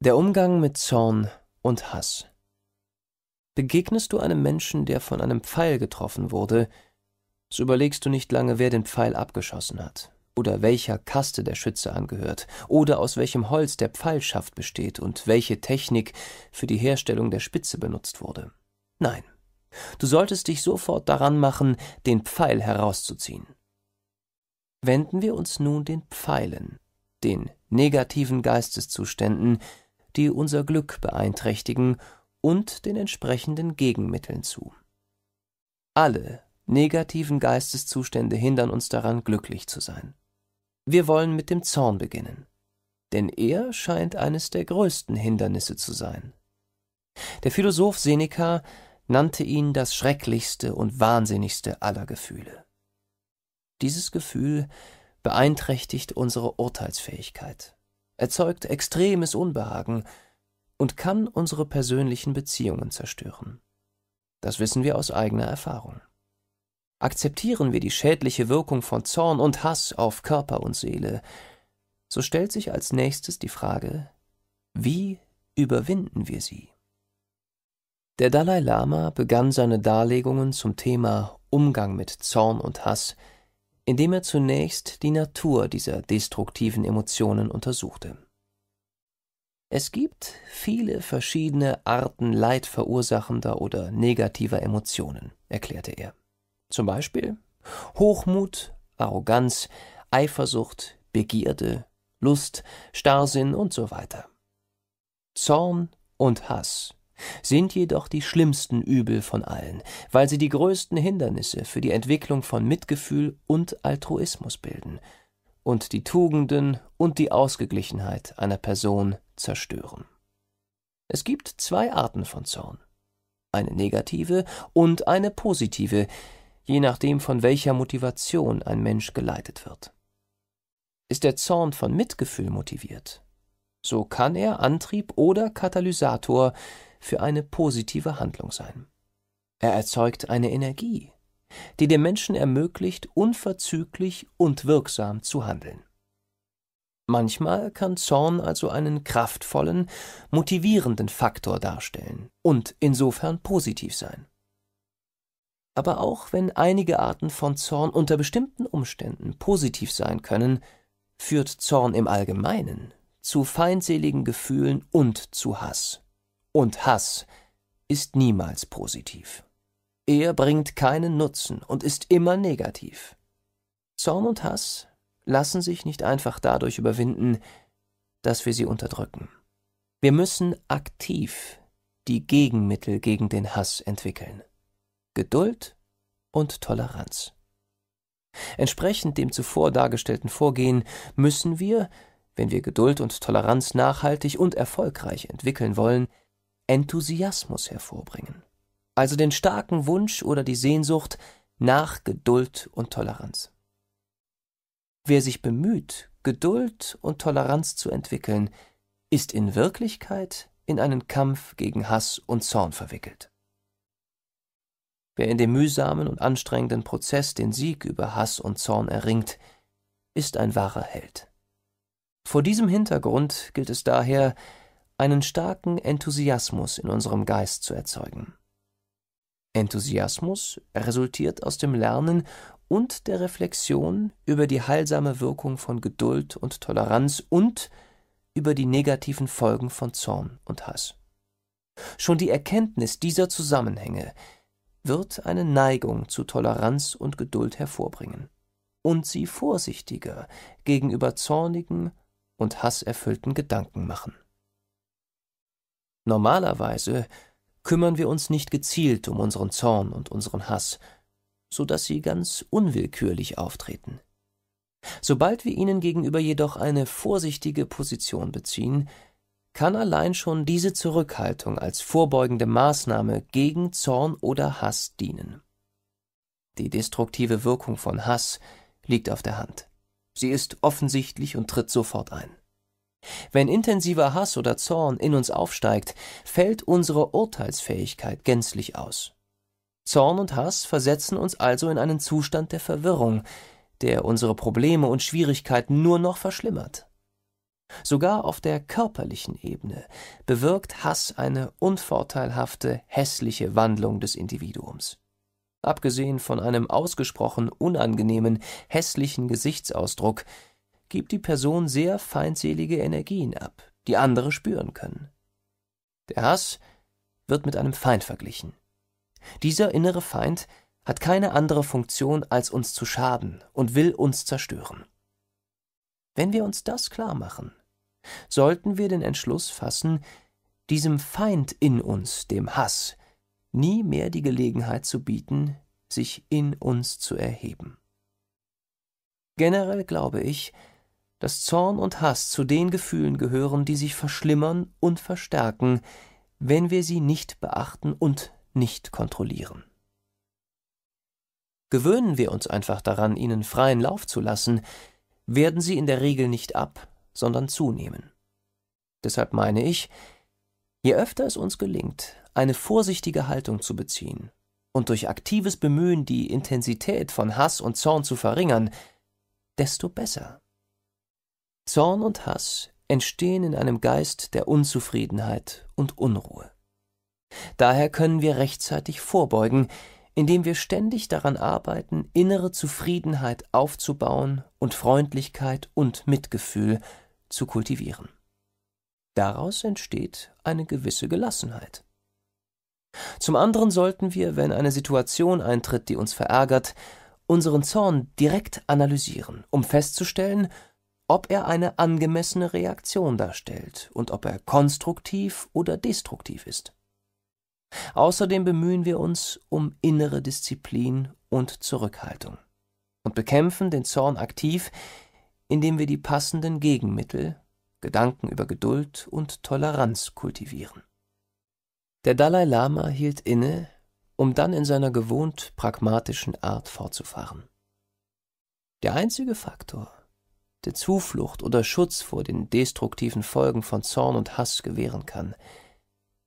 Der Umgang mit Zorn und Hass Begegnest du einem Menschen, der von einem Pfeil getroffen wurde, so überlegst du nicht lange, wer den Pfeil abgeschossen hat, oder welcher Kaste der Schütze angehört, oder aus welchem Holz der Pfeilschaft besteht und welche Technik für die Herstellung der Spitze benutzt wurde. Nein, du solltest dich sofort daran machen, den Pfeil herauszuziehen. Wenden wir uns nun den Pfeilen, den negativen Geisteszuständen, die unser Glück beeinträchtigen und den entsprechenden Gegenmitteln zu. Alle negativen Geisteszustände hindern uns daran, glücklich zu sein. Wir wollen mit dem Zorn beginnen, denn er scheint eines der größten Hindernisse zu sein. Der Philosoph Seneca nannte ihn das schrecklichste und wahnsinnigste aller Gefühle. Dieses Gefühl beeinträchtigt unsere Urteilsfähigkeit, erzeugt extremes Unbehagen und kann unsere persönlichen Beziehungen zerstören. Das wissen wir aus eigener Erfahrung. Akzeptieren wir die schädliche Wirkung von Zorn und Hass auf Körper und Seele, so stellt sich als nächstes die Frage, wie überwinden wir sie? Der Dalai Lama begann seine Darlegungen zum Thema Umgang mit Zorn und Hass, indem er zunächst die Natur dieser destruktiven Emotionen untersuchte. Es gibt viele verschiedene Arten leidverursachender oder negativer Emotionen, erklärte er. Zum Beispiel Hochmut, Arroganz, Eifersucht, Begierde, Lust, Starrsinn und so weiter. Zorn und Hass sind jedoch die schlimmsten Übel von allen, weil sie die größten Hindernisse für die Entwicklung von Mitgefühl und Altruismus bilden und die Tugenden und die Ausgeglichenheit einer Person zerstören. Es gibt zwei Arten von Zorn. Eine negative und eine positive, je nachdem von welcher Motivation ein Mensch geleitet wird. Ist der Zorn von Mitgefühl motiviert, so kann er Antrieb oder Katalysator für eine positive Handlung sein. Er erzeugt eine Energie, die dem Menschen ermöglicht, unverzüglich und wirksam zu handeln. Manchmal kann Zorn also einen kraftvollen, motivierenden Faktor darstellen und insofern positiv sein. Aber auch wenn einige Arten von Zorn unter bestimmten Umständen positiv sein können, führt Zorn im Allgemeinen zu feindseligen Gefühlen und zu Hass. Und Hass ist niemals positiv. Er bringt keinen Nutzen und ist immer negativ. Zorn und Hass lassen sich nicht einfach dadurch überwinden, dass wir sie unterdrücken. Wir müssen aktiv die Gegenmittel gegen den Hass entwickeln. Geduld und Toleranz. Entsprechend dem zuvor dargestellten Vorgehen müssen wir, wenn wir Geduld und Toleranz nachhaltig und erfolgreich entwickeln wollen, Enthusiasmus hervorbringen, also den starken Wunsch oder die Sehnsucht nach Geduld und Toleranz. Wer sich bemüht, Geduld und Toleranz zu entwickeln, ist in Wirklichkeit in einen Kampf gegen Hass und Zorn verwickelt. Wer in dem mühsamen und anstrengenden Prozess den Sieg über Hass und Zorn erringt, ist ein wahrer Held. Vor diesem Hintergrund gilt es daher, einen starken Enthusiasmus in unserem Geist zu erzeugen. Enthusiasmus resultiert aus dem Lernen und der Reflexion über die heilsame Wirkung von Geduld und Toleranz und über die negativen Folgen von Zorn und Hass. Schon die Erkenntnis dieser Zusammenhänge wird eine Neigung zu Toleranz und Geduld hervorbringen und sie vorsichtiger gegenüber zornigen und hasserfüllten Gedanken machen. Normalerweise kümmern wir uns nicht gezielt um unseren Zorn und unseren Hass, so dass sie ganz unwillkürlich auftreten. Sobald wir ihnen gegenüber jedoch eine vorsichtige Position beziehen, kann allein schon diese Zurückhaltung als vorbeugende Maßnahme gegen Zorn oder Hass dienen. Die destruktive Wirkung von Hass liegt auf der Hand. Sie ist offensichtlich und tritt sofort ein. Wenn intensiver Hass oder Zorn in uns aufsteigt, fällt unsere Urteilsfähigkeit gänzlich aus. Zorn und Hass versetzen uns also in einen Zustand der Verwirrung, der unsere Probleme und Schwierigkeiten nur noch verschlimmert. Sogar auf der körperlichen Ebene bewirkt Hass eine unvorteilhafte, hässliche Wandlung des Individuums. Abgesehen von einem ausgesprochen unangenehmen, hässlichen Gesichtsausdruck gibt die Person sehr feindselige Energien ab, die andere spüren können. Der Hass wird mit einem Feind verglichen. Dieser innere Feind hat keine andere Funktion, als uns zu schaden und will uns zerstören. Wenn wir uns das klar machen, sollten wir den Entschluss fassen, diesem Feind in uns, dem Hass, nie mehr die Gelegenheit zu bieten, sich in uns zu erheben. Generell glaube ich, dass Zorn und Hass zu den Gefühlen gehören, die sich verschlimmern und verstärken, wenn wir sie nicht beachten und nicht kontrollieren. Gewöhnen wir uns einfach daran, ihnen freien Lauf zu lassen, werden sie in der Regel nicht ab, sondern zunehmen. Deshalb meine ich, je öfter es uns gelingt, eine vorsichtige Haltung zu beziehen und durch aktives Bemühen die Intensität von Hass und Zorn zu verringern, desto besser. Zorn und Hass entstehen in einem Geist der Unzufriedenheit und Unruhe. Daher können wir rechtzeitig vorbeugen, indem wir ständig daran arbeiten, innere Zufriedenheit aufzubauen und Freundlichkeit und Mitgefühl zu kultivieren. Daraus entsteht eine gewisse Gelassenheit. Zum anderen sollten wir, wenn eine Situation eintritt, die uns verärgert, unseren Zorn direkt analysieren, um festzustellen, ob er eine angemessene Reaktion darstellt und ob er konstruktiv oder destruktiv ist. Außerdem bemühen wir uns um innere Disziplin und Zurückhaltung und bekämpfen den Zorn aktiv, indem wir die passenden Gegenmittel, Gedanken über Geduld und Toleranz kultivieren. Der Dalai Lama hielt inne, um dann in seiner gewohnt pragmatischen Art fortzufahren. Der einzige Faktor, der Zuflucht oder Schutz vor den destruktiven Folgen von Zorn und Hass gewähren kann,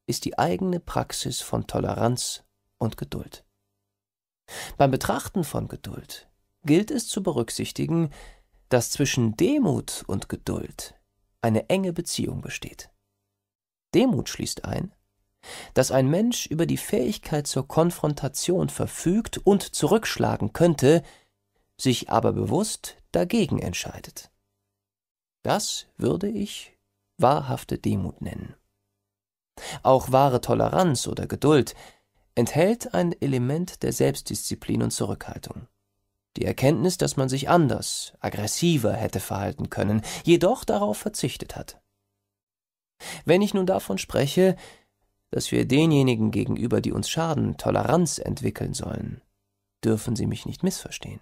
ist die eigene Praxis von Toleranz und Geduld. Beim Betrachten von Geduld gilt es zu berücksichtigen, dass zwischen Demut und Geduld eine enge Beziehung besteht. Demut schließt ein, dass ein Mensch über die Fähigkeit zur Konfrontation verfügt und zurückschlagen könnte, sich aber bewusst dagegen entscheidet. Das würde ich wahrhafte Demut nennen. Auch wahre Toleranz oder Geduld enthält ein Element der Selbstdisziplin und Zurückhaltung. Die Erkenntnis, dass man sich anders, aggressiver hätte verhalten können, jedoch darauf verzichtet hat. Wenn ich nun davon spreche, dass wir denjenigen gegenüber, die uns schaden, Toleranz entwickeln sollen, dürfen Sie mich nicht missverstehen.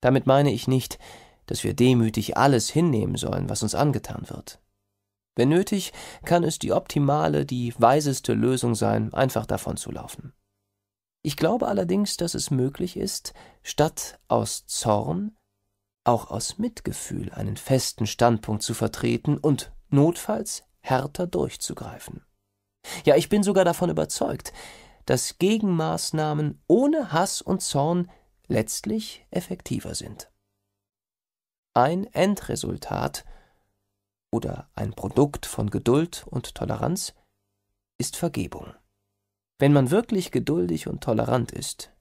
Damit meine ich nicht, dass wir demütig alles hinnehmen sollen, was uns angetan wird. Wenn nötig, kann es die optimale, die weiseste Lösung sein, einfach davon zu laufen. Ich glaube allerdings, dass es möglich ist, statt aus Zorn auch aus Mitgefühl einen festen Standpunkt zu vertreten und notfalls härter durchzugreifen. Ja, ich bin sogar davon überzeugt, dass Gegenmaßnahmen ohne Hass und Zorn letztlich effektiver sind. Ein Endresultat oder ein Produkt von Geduld und Toleranz, ist Vergebung. Wenn man wirklich geduldig und tolerant ist,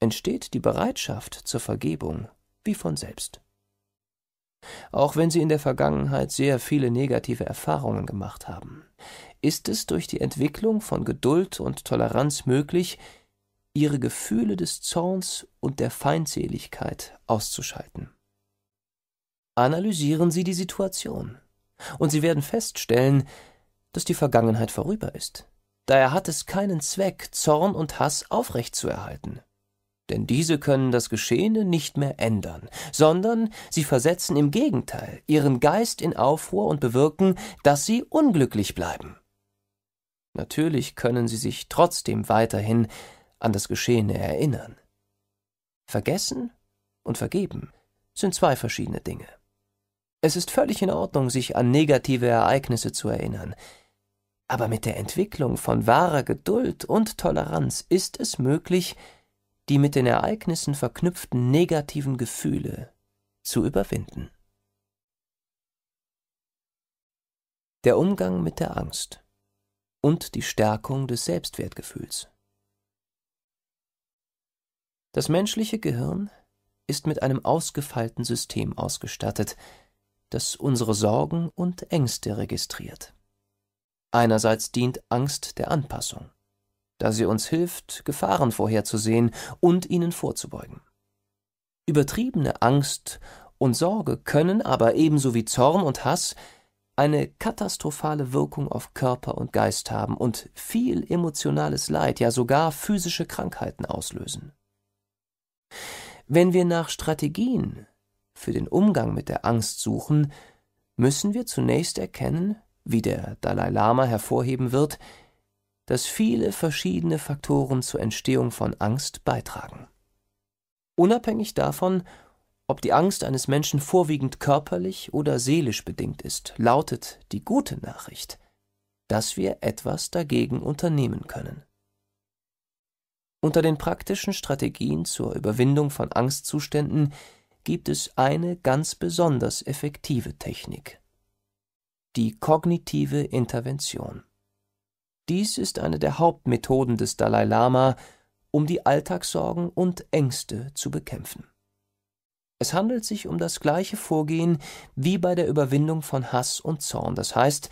entsteht die Bereitschaft zur Vergebung wie von selbst. Auch wenn Sie in der Vergangenheit sehr viele negative Erfahrungen gemacht haben, ist es durch die Entwicklung von Geduld und Toleranz möglich, Ihre Gefühle des Zorns und der Feindseligkeit auszuschalten. Analysieren Sie die Situation und Sie werden feststellen, dass die Vergangenheit vorüber ist. Daher hat es keinen Zweck, Zorn und Hass aufrechtzuerhalten. Denn diese können das Geschehene nicht mehr ändern, sondern sie versetzen im Gegenteil ihren Geist in Aufruhr und bewirken, dass sie unglücklich bleiben. Natürlich können sie sich trotzdem weiterhin an das Geschehene erinnern. Vergessen und vergeben sind zwei verschiedene Dinge. Es ist völlig in Ordnung, sich an negative Ereignisse zu erinnern. Aber mit der Entwicklung von wahrer Geduld und Toleranz ist es möglich, die mit den Ereignissen verknüpften negativen Gefühle zu überwinden. Der Umgang mit der Angst und die Stärkung des Selbstwertgefühls. Das menschliche Gehirn ist mit einem ausgefeilten System ausgestattet, das unsere Sorgen und Ängste registriert. Einerseits dient Angst der Anpassung, da sie uns hilft, Gefahren vorherzusehen und ihnen vorzubeugen. Übertriebene Angst und Sorge können aber ebenso wie Zorn und Hass eine katastrophale Wirkung auf Körper und Geist haben und viel emotionales Leid, ja sogar physische Krankheiten auslösen. Wenn wir nach Strategien für den Umgang mit der Angst suchen, müssen wir zunächst erkennen, wie der Dalai Lama hervorheben wird, dass viele verschiedene Faktoren zur Entstehung von Angst beitragen. Unabhängig davon, ob die Angst eines Menschen vorwiegend körperlich oder seelisch bedingt ist, lautet die gute Nachricht, dass wir etwas dagegen unternehmen können. Unter den praktischen Strategien zur Überwindung von Angstzuständen gibt es eine ganz besonders effektive Technik. Die kognitive Intervention. Dies ist eine der Hauptmethoden des Dalai Lama, um die Alltagssorgen und Ängste zu bekämpfen. Es handelt sich um das gleiche Vorgehen wie bei der Überwindung von Hass und Zorn, das heißt,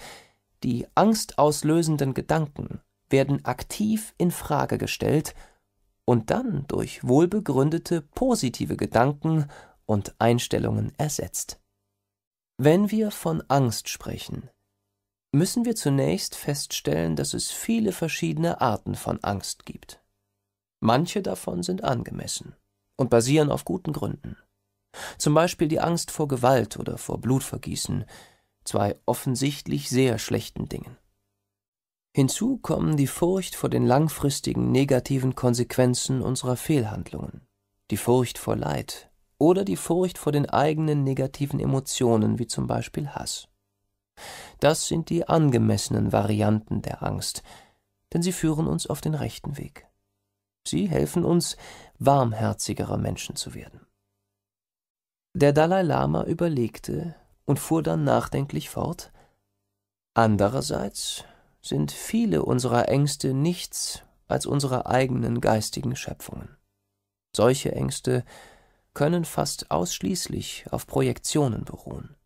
die angstauslösenden Gedanken werden aktiv in Frage gestellt und dann durch wohlbegründete positive Gedanken und Einstellungen ersetzt. Wenn wir von Angst sprechen, müssen wir zunächst feststellen, dass es viele verschiedene Arten von Angst gibt. Manche davon sind angemessen und basieren auf guten Gründen. Zum Beispiel die Angst vor Gewalt oder vor Blutvergießen, zwei offensichtlich sehr schlechten Dingen. Hinzu kommen die Furcht vor den langfristigen negativen Konsequenzen unserer Fehlhandlungen, die Furcht vor Leid, oder die Furcht vor den eigenen negativen Emotionen, wie zum Beispiel Hass. Das sind die angemessenen Varianten der Angst, denn sie führen uns auf den rechten Weg. Sie helfen uns, warmherzigere Menschen zu werden. Der Dalai Lama überlegte und fuhr dann nachdenklich fort Andererseits sind viele unserer Ängste nichts als unsere eigenen geistigen Schöpfungen. Solche Ängste können fast ausschließlich auf Projektionen beruhen.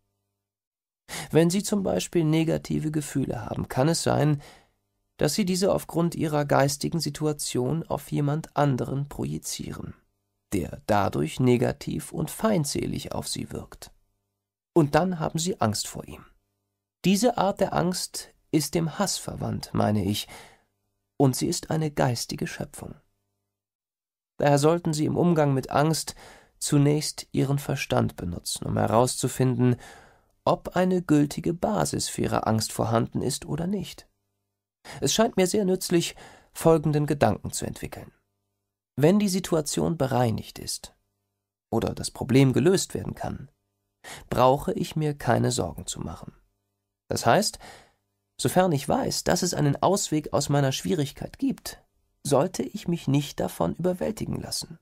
Wenn Sie zum Beispiel negative Gefühle haben, kann es sein, dass Sie diese aufgrund Ihrer geistigen Situation auf jemand anderen projizieren, der dadurch negativ und feindselig auf Sie wirkt. Und dann haben Sie Angst vor ihm. Diese Art der Angst ist dem Hass verwandt, meine ich, und sie ist eine geistige Schöpfung. Daher sollten Sie im Umgang mit Angst zunächst ihren Verstand benutzen, um herauszufinden, ob eine gültige Basis für ihre Angst vorhanden ist oder nicht. Es scheint mir sehr nützlich, folgenden Gedanken zu entwickeln. Wenn die Situation bereinigt ist oder das Problem gelöst werden kann, brauche ich mir keine Sorgen zu machen. Das heißt, sofern ich weiß, dass es einen Ausweg aus meiner Schwierigkeit gibt, sollte ich mich nicht davon überwältigen lassen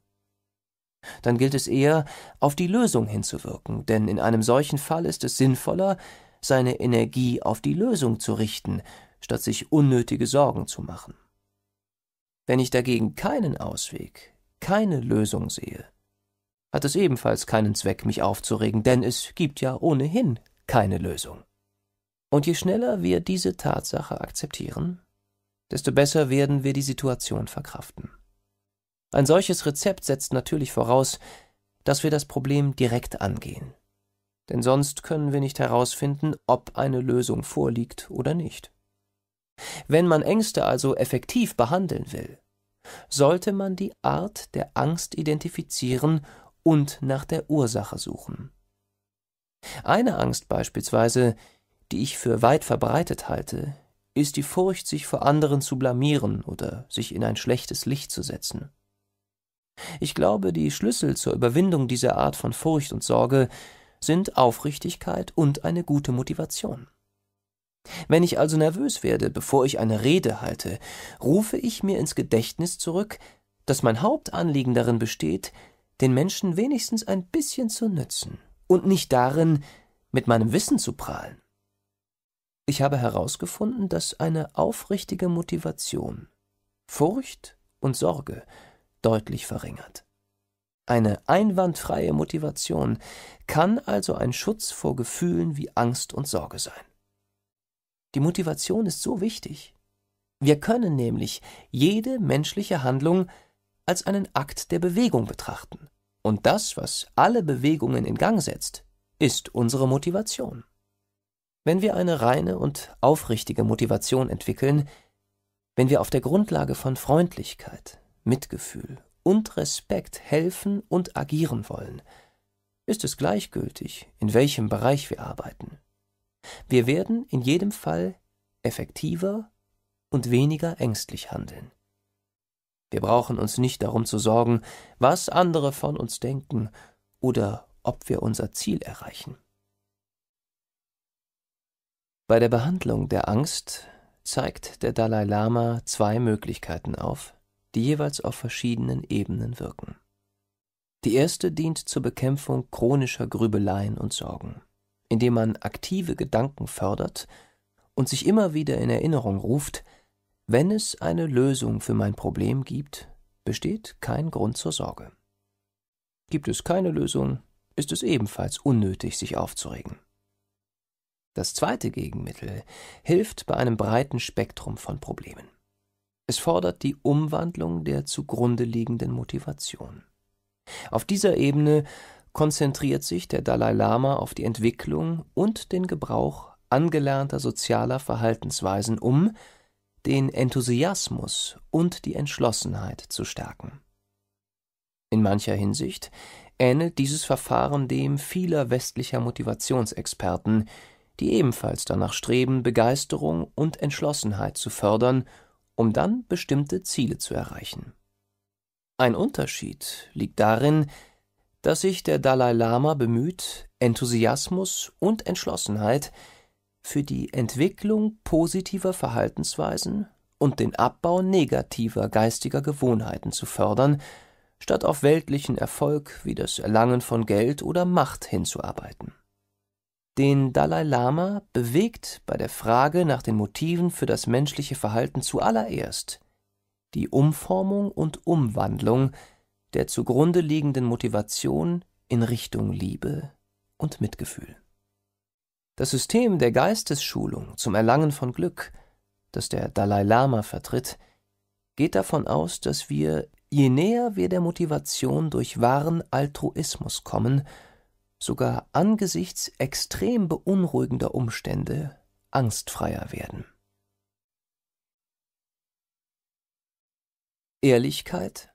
dann gilt es eher, auf die Lösung hinzuwirken, denn in einem solchen Fall ist es sinnvoller, seine Energie auf die Lösung zu richten, statt sich unnötige Sorgen zu machen. Wenn ich dagegen keinen Ausweg, keine Lösung sehe, hat es ebenfalls keinen Zweck, mich aufzuregen, denn es gibt ja ohnehin keine Lösung. Und je schneller wir diese Tatsache akzeptieren, desto besser werden wir die Situation verkraften. Ein solches Rezept setzt natürlich voraus, dass wir das Problem direkt angehen. Denn sonst können wir nicht herausfinden, ob eine Lösung vorliegt oder nicht. Wenn man Ängste also effektiv behandeln will, sollte man die Art der Angst identifizieren und nach der Ursache suchen. Eine Angst beispielsweise, die ich für weit verbreitet halte, ist die Furcht, sich vor anderen zu blamieren oder sich in ein schlechtes Licht zu setzen. Ich glaube, die Schlüssel zur Überwindung dieser Art von Furcht und Sorge sind Aufrichtigkeit und eine gute Motivation. Wenn ich also nervös werde, bevor ich eine Rede halte, rufe ich mir ins Gedächtnis zurück, dass mein Hauptanliegen darin besteht, den Menschen wenigstens ein bisschen zu nützen und nicht darin, mit meinem Wissen zu prahlen. Ich habe herausgefunden, dass eine aufrichtige Motivation Furcht und Sorge deutlich verringert. Eine einwandfreie Motivation kann also ein Schutz vor Gefühlen wie Angst und Sorge sein. Die Motivation ist so wichtig. Wir können nämlich jede menschliche Handlung als einen Akt der Bewegung betrachten. Und das, was alle Bewegungen in Gang setzt, ist unsere Motivation. Wenn wir eine reine und aufrichtige Motivation entwickeln, wenn wir auf der Grundlage von Freundlichkeit, Mitgefühl und Respekt helfen und agieren wollen, ist es gleichgültig, in welchem Bereich wir arbeiten. Wir werden in jedem Fall effektiver und weniger ängstlich handeln. Wir brauchen uns nicht darum zu sorgen, was andere von uns denken oder ob wir unser Ziel erreichen. Bei der Behandlung der Angst zeigt der Dalai Lama zwei Möglichkeiten auf, die jeweils auf verschiedenen Ebenen wirken. Die erste dient zur Bekämpfung chronischer Grübeleien und Sorgen, indem man aktive Gedanken fördert und sich immer wieder in Erinnerung ruft, wenn es eine Lösung für mein Problem gibt, besteht kein Grund zur Sorge. Gibt es keine Lösung, ist es ebenfalls unnötig, sich aufzuregen. Das zweite Gegenmittel hilft bei einem breiten Spektrum von Problemen. Es fordert die Umwandlung der zugrunde liegenden Motivation. Auf dieser Ebene konzentriert sich der Dalai Lama auf die Entwicklung und den Gebrauch angelernter sozialer Verhaltensweisen, um den Enthusiasmus und die Entschlossenheit zu stärken. In mancher Hinsicht ähnelt dieses Verfahren dem vieler westlicher Motivationsexperten, die ebenfalls danach streben, Begeisterung und Entschlossenheit zu fördern um dann bestimmte Ziele zu erreichen. Ein Unterschied liegt darin, dass sich der Dalai Lama bemüht, Enthusiasmus und Entschlossenheit für die Entwicklung positiver Verhaltensweisen und den Abbau negativer geistiger Gewohnheiten zu fördern, statt auf weltlichen Erfolg wie das Erlangen von Geld oder Macht hinzuarbeiten den Dalai Lama bewegt bei der Frage nach den Motiven für das menschliche Verhalten zuallererst die Umformung und Umwandlung der zugrunde liegenden Motivation in Richtung Liebe und Mitgefühl. Das System der Geistesschulung zum Erlangen von Glück, das der Dalai Lama vertritt, geht davon aus, dass wir, je näher wir der Motivation durch wahren Altruismus kommen, sogar angesichts extrem beunruhigender Umstände angstfreier werden. Ehrlichkeit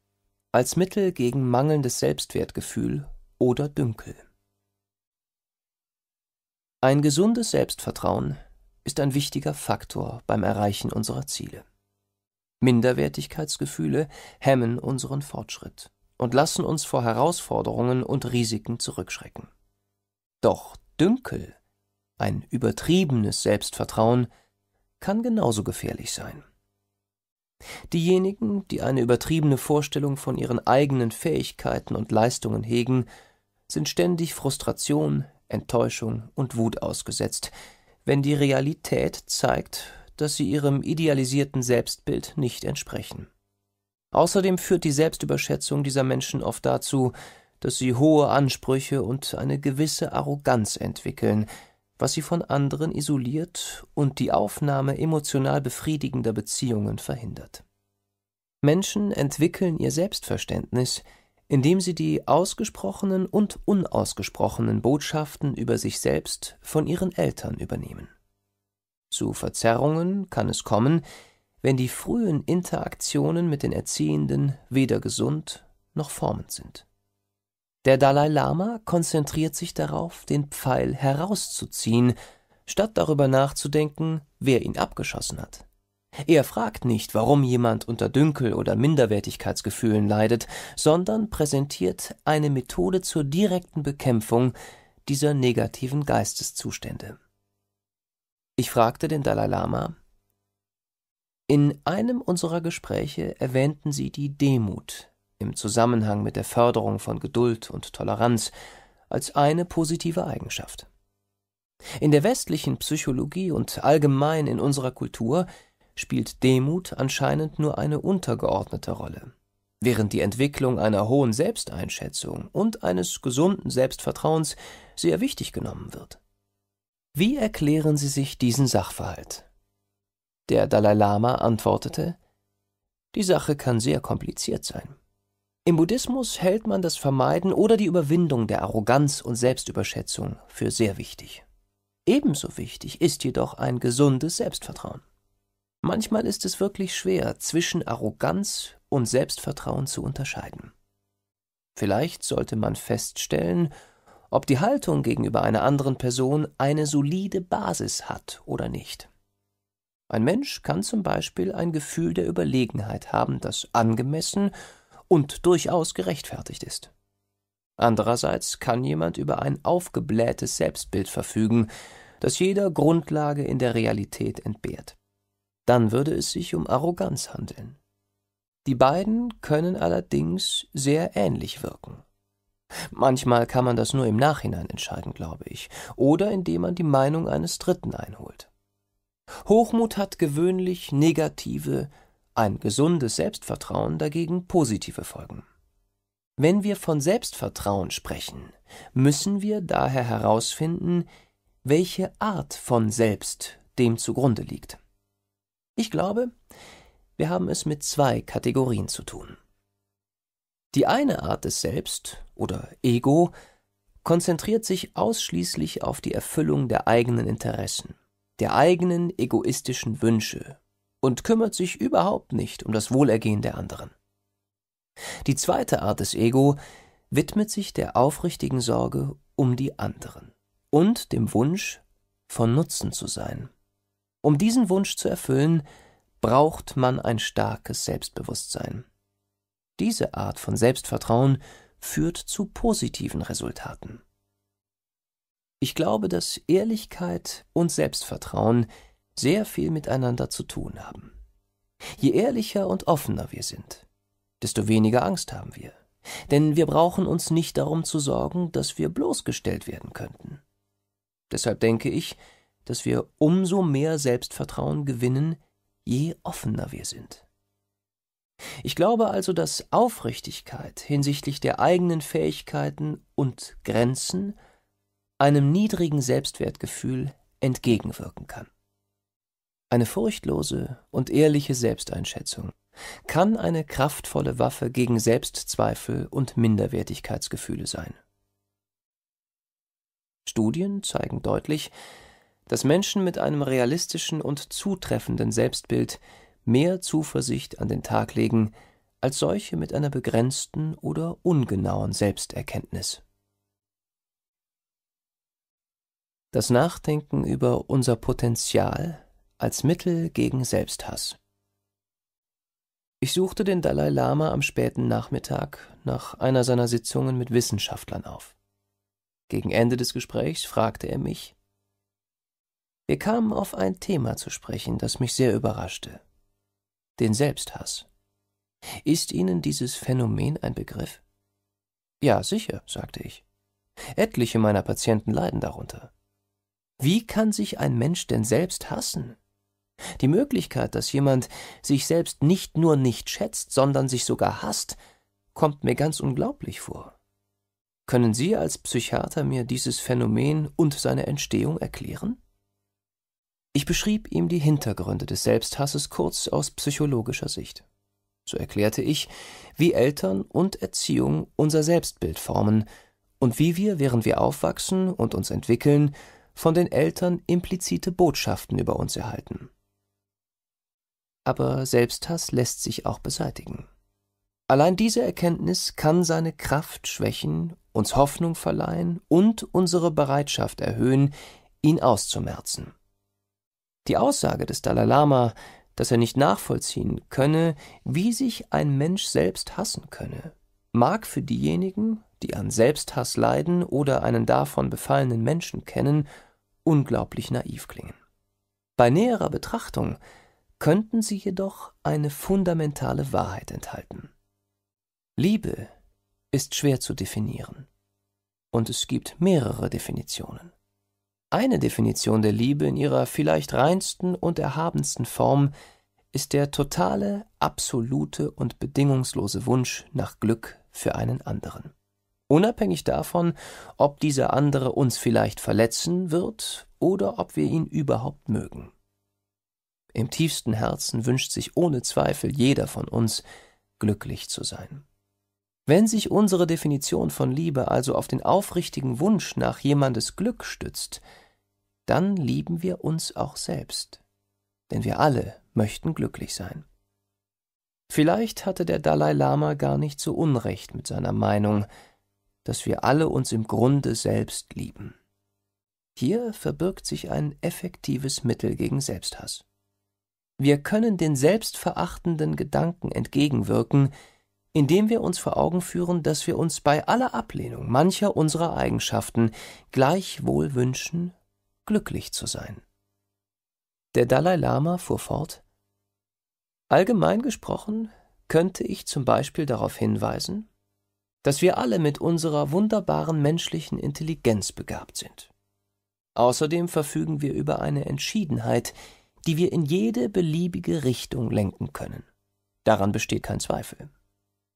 als Mittel gegen mangelndes Selbstwertgefühl oder Dünkel. Ein gesundes Selbstvertrauen ist ein wichtiger Faktor beim Erreichen unserer Ziele. Minderwertigkeitsgefühle hemmen unseren Fortschritt und lassen uns vor Herausforderungen und Risiken zurückschrecken. Doch Dünkel, ein übertriebenes Selbstvertrauen, kann genauso gefährlich sein. Diejenigen, die eine übertriebene Vorstellung von ihren eigenen Fähigkeiten und Leistungen hegen, sind ständig Frustration, Enttäuschung und Wut ausgesetzt, wenn die Realität zeigt, dass sie ihrem idealisierten Selbstbild nicht entsprechen. Außerdem führt die Selbstüberschätzung dieser Menschen oft dazu, dass sie hohe Ansprüche und eine gewisse Arroganz entwickeln, was sie von anderen isoliert und die Aufnahme emotional befriedigender Beziehungen verhindert. Menschen entwickeln ihr Selbstverständnis, indem sie die ausgesprochenen und unausgesprochenen Botschaften über sich selbst von ihren Eltern übernehmen. Zu Verzerrungen kann es kommen, wenn die frühen Interaktionen mit den Erziehenden weder gesund noch formend sind. Der Dalai Lama konzentriert sich darauf, den Pfeil herauszuziehen, statt darüber nachzudenken, wer ihn abgeschossen hat. Er fragt nicht, warum jemand unter Dünkel oder Minderwertigkeitsgefühlen leidet, sondern präsentiert eine Methode zur direkten Bekämpfung dieser negativen Geisteszustände. Ich fragte den Dalai Lama, in einem unserer Gespräche erwähnten Sie die Demut im Zusammenhang mit der Förderung von Geduld und Toleranz als eine positive Eigenschaft. In der westlichen Psychologie und allgemein in unserer Kultur spielt Demut anscheinend nur eine untergeordnete Rolle, während die Entwicklung einer hohen Selbsteinschätzung und eines gesunden Selbstvertrauens sehr wichtig genommen wird. Wie erklären Sie sich diesen Sachverhalt? Der Dalai Lama antwortete Die Sache kann sehr kompliziert sein. Im Buddhismus hält man das Vermeiden oder die Überwindung der Arroganz und Selbstüberschätzung für sehr wichtig. Ebenso wichtig ist jedoch ein gesundes Selbstvertrauen. Manchmal ist es wirklich schwer, zwischen Arroganz und Selbstvertrauen zu unterscheiden. Vielleicht sollte man feststellen, ob die Haltung gegenüber einer anderen Person eine solide Basis hat oder nicht. Ein Mensch kann zum Beispiel ein Gefühl der Überlegenheit haben, das angemessen und durchaus gerechtfertigt ist. Andererseits kann jemand über ein aufgeblähtes Selbstbild verfügen, das jeder Grundlage in der Realität entbehrt. Dann würde es sich um Arroganz handeln. Die beiden können allerdings sehr ähnlich wirken. Manchmal kann man das nur im Nachhinein entscheiden, glaube ich, oder indem man die Meinung eines Dritten einholt. Hochmut hat gewöhnlich negative, ein gesundes Selbstvertrauen dagegen positive Folgen. Wenn wir von Selbstvertrauen sprechen, müssen wir daher herausfinden, welche Art von Selbst dem zugrunde liegt. Ich glaube, wir haben es mit zwei Kategorien zu tun. Die eine Art des Selbst oder Ego konzentriert sich ausschließlich auf die Erfüllung der eigenen Interessen der eigenen egoistischen Wünsche und kümmert sich überhaupt nicht um das Wohlergehen der anderen. Die zweite Art des Ego widmet sich der aufrichtigen Sorge um die anderen und dem Wunsch, von Nutzen zu sein. Um diesen Wunsch zu erfüllen, braucht man ein starkes Selbstbewusstsein. Diese Art von Selbstvertrauen führt zu positiven Resultaten. Ich glaube, dass Ehrlichkeit und Selbstvertrauen sehr viel miteinander zu tun haben. Je ehrlicher und offener wir sind, desto weniger Angst haben wir. Denn wir brauchen uns nicht darum zu sorgen, dass wir bloßgestellt werden könnten. Deshalb denke ich, dass wir umso mehr Selbstvertrauen gewinnen, je offener wir sind. Ich glaube also, dass Aufrichtigkeit hinsichtlich der eigenen Fähigkeiten und Grenzen einem niedrigen Selbstwertgefühl entgegenwirken kann. Eine furchtlose und ehrliche Selbsteinschätzung kann eine kraftvolle Waffe gegen Selbstzweifel und Minderwertigkeitsgefühle sein. Studien zeigen deutlich, dass Menschen mit einem realistischen und zutreffenden Selbstbild mehr Zuversicht an den Tag legen als solche mit einer begrenzten oder ungenauen Selbsterkenntnis. Das Nachdenken über unser Potenzial als Mittel gegen Selbsthass. Ich suchte den Dalai Lama am späten Nachmittag nach einer seiner Sitzungen mit Wissenschaftlern auf. Gegen Ende des Gesprächs fragte er mich Wir kamen auf ein Thema zu sprechen, das mich sehr überraschte den Selbsthass. Ist Ihnen dieses Phänomen ein Begriff? Ja, sicher, sagte ich. Etliche meiner Patienten leiden darunter. Wie kann sich ein Mensch denn selbst hassen? Die Möglichkeit, dass jemand sich selbst nicht nur nicht schätzt, sondern sich sogar hasst, kommt mir ganz unglaublich vor. Können Sie als Psychiater mir dieses Phänomen und seine Entstehung erklären? Ich beschrieb ihm die Hintergründe des Selbsthasses kurz aus psychologischer Sicht. So erklärte ich, wie Eltern und Erziehung unser Selbstbild formen und wie wir, während wir aufwachsen und uns entwickeln, von den Eltern implizite Botschaften über uns erhalten. Aber Selbsthass lässt sich auch beseitigen. Allein diese Erkenntnis kann seine Kraft schwächen, uns Hoffnung verleihen und unsere Bereitschaft erhöhen, ihn auszumerzen. Die Aussage des Dalai Lama, dass er nicht nachvollziehen könne, wie sich ein Mensch selbst hassen könne, mag für diejenigen, die an Selbsthass leiden oder einen davon befallenen Menschen kennen, unglaublich naiv klingen. Bei näherer Betrachtung könnten sie jedoch eine fundamentale Wahrheit enthalten. Liebe ist schwer zu definieren. Und es gibt mehrere Definitionen. Eine Definition der Liebe in ihrer vielleicht reinsten und erhabensten Form ist der totale, absolute und bedingungslose Wunsch nach Glück für einen anderen unabhängig davon, ob dieser andere uns vielleicht verletzen wird oder ob wir ihn überhaupt mögen. Im tiefsten Herzen wünscht sich ohne Zweifel jeder von uns, glücklich zu sein. Wenn sich unsere Definition von Liebe also auf den aufrichtigen Wunsch nach jemandes Glück stützt, dann lieben wir uns auch selbst, denn wir alle möchten glücklich sein. Vielleicht hatte der Dalai Lama gar nicht so Unrecht mit seiner Meinung, dass wir alle uns im Grunde selbst lieben. Hier verbirgt sich ein effektives Mittel gegen Selbsthass. Wir können den selbstverachtenden Gedanken entgegenwirken, indem wir uns vor Augen führen, dass wir uns bei aller Ablehnung mancher unserer Eigenschaften gleichwohl wünschen, glücklich zu sein. Der Dalai Lama fuhr fort Allgemein gesprochen könnte ich zum Beispiel darauf hinweisen, dass wir alle mit unserer wunderbaren menschlichen Intelligenz begabt sind. Außerdem verfügen wir über eine Entschiedenheit, die wir in jede beliebige Richtung lenken können. Daran besteht kein Zweifel.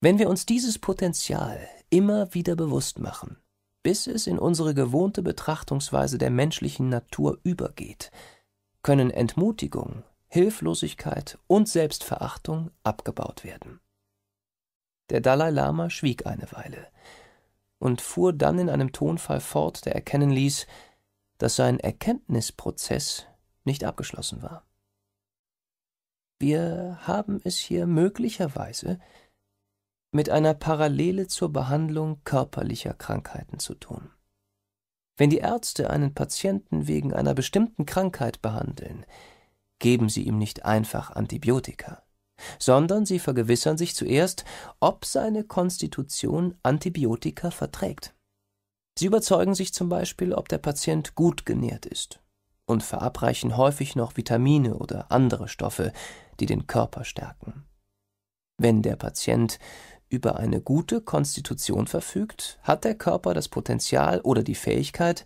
Wenn wir uns dieses Potenzial immer wieder bewusst machen, bis es in unsere gewohnte Betrachtungsweise der menschlichen Natur übergeht, können Entmutigung, Hilflosigkeit und Selbstverachtung abgebaut werden. Der Dalai Lama schwieg eine Weile und fuhr dann in einem Tonfall fort, der erkennen ließ, dass sein Erkenntnisprozess nicht abgeschlossen war. Wir haben es hier möglicherweise mit einer Parallele zur Behandlung körperlicher Krankheiten zu tun. Wenn die Ärzte einen Patienten wegen einer bestimmten Krankheit behandeln, geben sie ihm nicht einfach Antibiotika sondern sie vergewissern sich zuerst, ob seine Konstitution Antibiotika verträgt. Sie überzeugen sich zum Beispiel, ob der Patient gut genährt ist und verabreichen häufig noch Vitamine oder andere Stoffe, die den Körper stärken. Wenn der Patient über eine gute Konstitution verfügt, hat der Körper das Potenzial oder die Fähigkeit,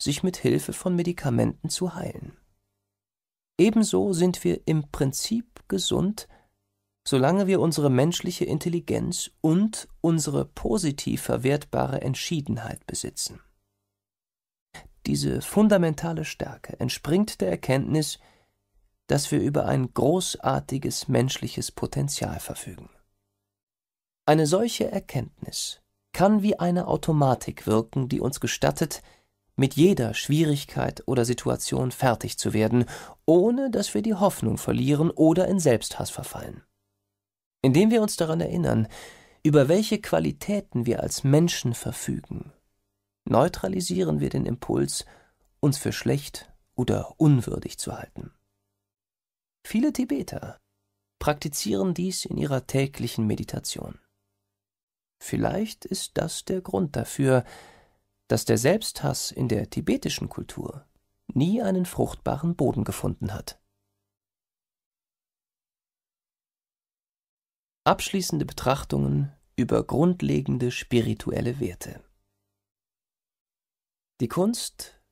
sich mit Hilfe von Medikamenten zu heilen. Ebenso sind wir im Prinzip gesund, solange wir unsere menschliche Intelligenz und unsere positiv verwertbare Entschiedenheit besitzen. Diese fundamentale Stärke entspringt der Erkenntnis, dass wir über ein großartiges menschliches Potenzial verfügen. Eine solche Erkenntnis kann wie eine Automatik wirken, die uns gestattet, mit jeder Schwierigkeit oder Situation fertig zu werden, ohne dass wir die Hoffnung verlieren oder in Selbsthass verfallen indem wir uns daran erinnern, über welche Qualitäten wir als Menschen verfügen, neutralisieren wir den Impuls, uns für schlecht oder unwürdig zu halten. Viele Tibeter praktizieren dies in ihrer täglichen Meditation. Vielleicht ist das der Grund dafür, dass der Selbsthass in der tibetischen Kultur nie einen fruchtbaren Boden gefunden hat. Abschließende Betrachtungen über grundlegende spirituelle Werte. Die Kunst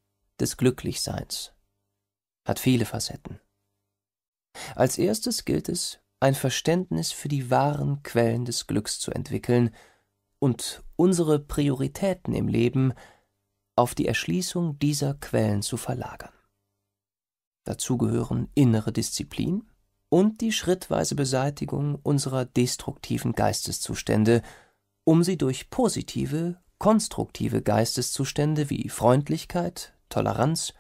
des Glücklichseins hat viele Facetten. Als erstes gilt es, ein Verständnis für die wahren Quellen des Glücks zu entwickeln und unsere Prioritäten im Leben auf die Erschließung dieser Quellen zu verlagern. Dazu gehören innere Disziplin, und die schrittweise Beseitigung unserer destruktiven Geisteszustände, um sie durch positive, konstruktive Geisteszustände wie Freundlichkeit, Toleranz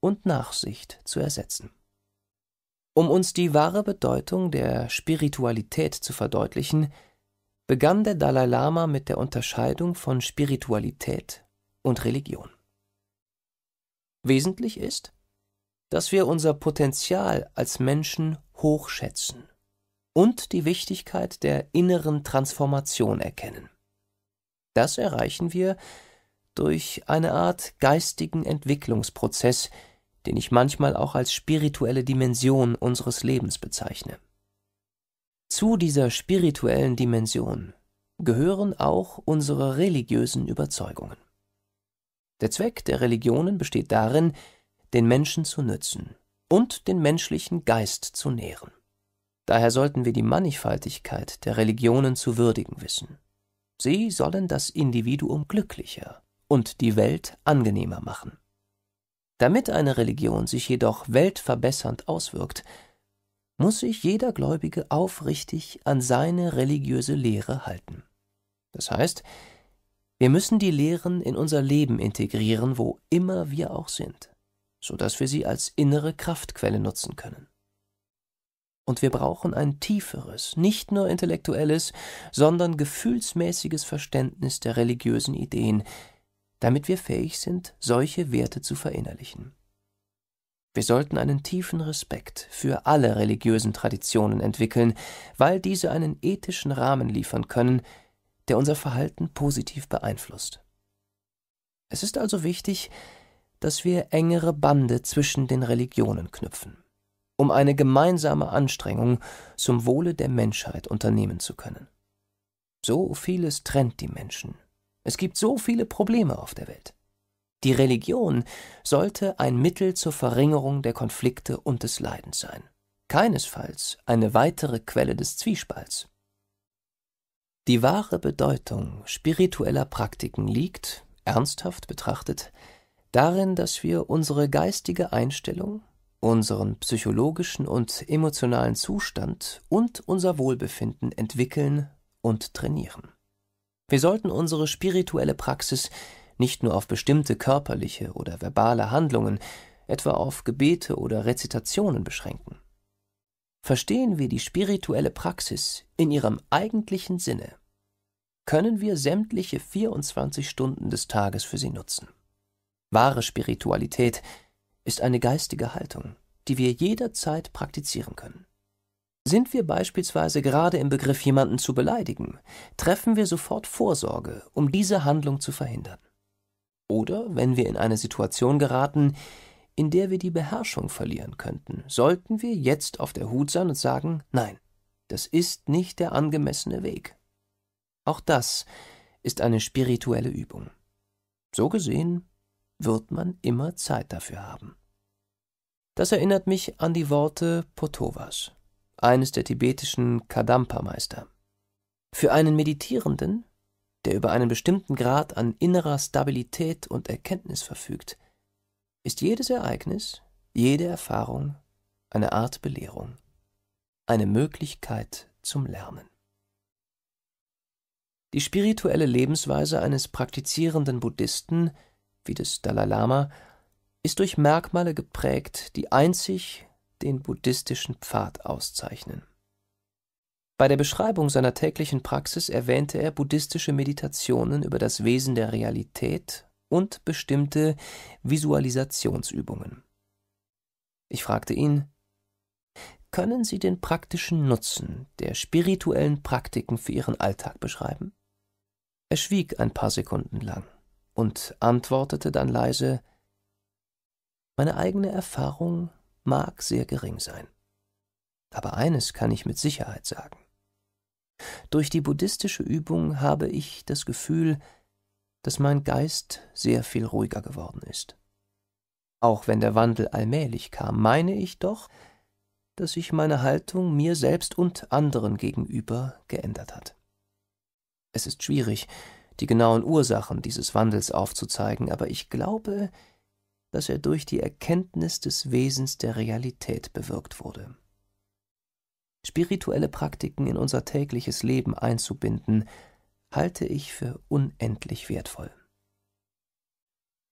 und Nachsicht zu ersetzen. Um uns die wahre Bedeutung der Spiritualität zu verdeutlichen, begann der Dalai Lama mit der Unterscheidung von Spiritualität und Religion. Wesentlich ist, dass wir unser Potenzial als Menschen hochschätzen und die Wichtigkeit der inneren Transformation erkennen. Das erreichen wir durch eine Art geistigen Entwicklungsprozess, den ich manchmal auch als spirituelle Dimension unseres Lebens bezeichne. Zu dieser spirituellen Dimension gehören auch unsere religiösen Überzeugungen. Der Zweck der Religionen besteht darin, den Menschen zu nützen und den menschlichen Geist zu nähren. Daher sollten wir die Mannigfaltigkeit der Religionen zu würdigen wissen. Sie sollen das Individuum glücklicher und die Welt angenehmer machen. Damit eine Religion sich jedoch weltverbessernd auswirkt, muss sich jeder Gläubige aufrichtig an seine religiöse Lehre halten. Das heißt, wir müssen die Lehren in unser Leben integrieren, wo immer wir auch sind sodass wir sie als innere Kraftquelle nutzen können. Und wir brauchen ein tieferes, nicht nur intellektuelles, sondern gefühlsmäßiges Verständnis der religiösen Ideen, damit wir fähig sind, solche Werte zu verinnerlichen. Wir sollten einen tiefen Respekt für alle religiösen Traditionen entwickeln, weil diese einen ethischen Rahmen liefern können, der unser Verhalten positiv beeinflusst. Es ist also wichtig, dass wir engere Bande zwischen den Religionen knüpfen, um eine gemeinsame Anstrengung zum Wohle der Menschheit unternehmen zu können. So vieles trennt die Menschen. Es gibt so viele Probleme auf der Welt. Die Religion sollte ein Mittel zur Verringerung der Konflikte und des Leidens sein, keinesfalls eine weitere Quelle des Zwiespalts. Die wahre Bedeutung spiritueller Praktiken liegt, ernsthaft betrachtet, darin, dass wir unsere geistige Einstellung, unseren psychologischen und emotionalen Zustand und unser Wohlbefinden entwickeln und trainieren. Wir sollten unsere spirituelle Praxis nicht nur auf bestimmte körperliche oder verbale Handlungen, etwa auf Gebete oder Rezitationen beschränken. Verstehen wir die spirituelle Praxis in ihrem eigentlichen Sinne, können wir sämtliche 24 Stunden des Tages für sie nutzen. Wahre Spiritualität ist eine geistige Haltung, die wir jederzeit praktizieren können. Sind wir beispielsweise gerade im Begriff, jemanden zu beleidigen, treffen wir sofort Vorsorge, um diese Handlung zu verhindern. Oder wenn wir in eine Situation geraten, in der wir die Beherrschung verlieren könnten, sollten wir jetzt auf der Hut sein und sagen, nein, das ist nicht der angemessene Weg. Auch das ist eine spirituelle Übung. So gesehen wird man immer Zeit dafür haben. Das erinnert mich an die Worte Potovas, eines der tibetischen Kadampa-Meister. Für einen Meditierenden, der über einen bestimmten Grad an innerer Stabilität und Erkenntnis verfügt, ist jedes Ereignis, jede Erfahrung eine Art Belehrung, eine Möglichkeit zum Lernen. Die spirituelle Lebensweise eines praktizierenden Buddhisten wie des Dalai Lama, ist durch Merkmale geprägt, die einzig den buddhistischen Pfad auszeichnen. Bei der Beschreibung seiner täglichen Praxis erwähnte er buddhistische Meditationen über das Wesen der Realität und bestimmte Visualisationsübungen. Ich fragte ihn, können Sie den praktischen Nutzen der spirituellen Praktiken für Ihren Alltag beschreiben? Er schwieg ein paar Sekunden lang und antwortete dann leise Meine eigene Erfahrung mag sehr gering sein. Aber eines kann ich mit Sicherheit sagen. Durch die buddhistische Übung habe ich das Gefühl, dass mein Geist sehr viel ruhiger geworden ist. Auch wenn der Wandel allmählich kam, meine ich doch, dass sich meine Haltung mir selbst und anderen gegenüber geändert hat. Es ist schwierig, die genauen Ursachen dieses Wandels aufzuzeigen, aber ich glaube, dass er durch die Erkenntnis des Wesens der Realität bewirkt wurde. Spirituelle Praktiken in unser tägliches Leben einzubinden, halte ich für unendlich wertvoll.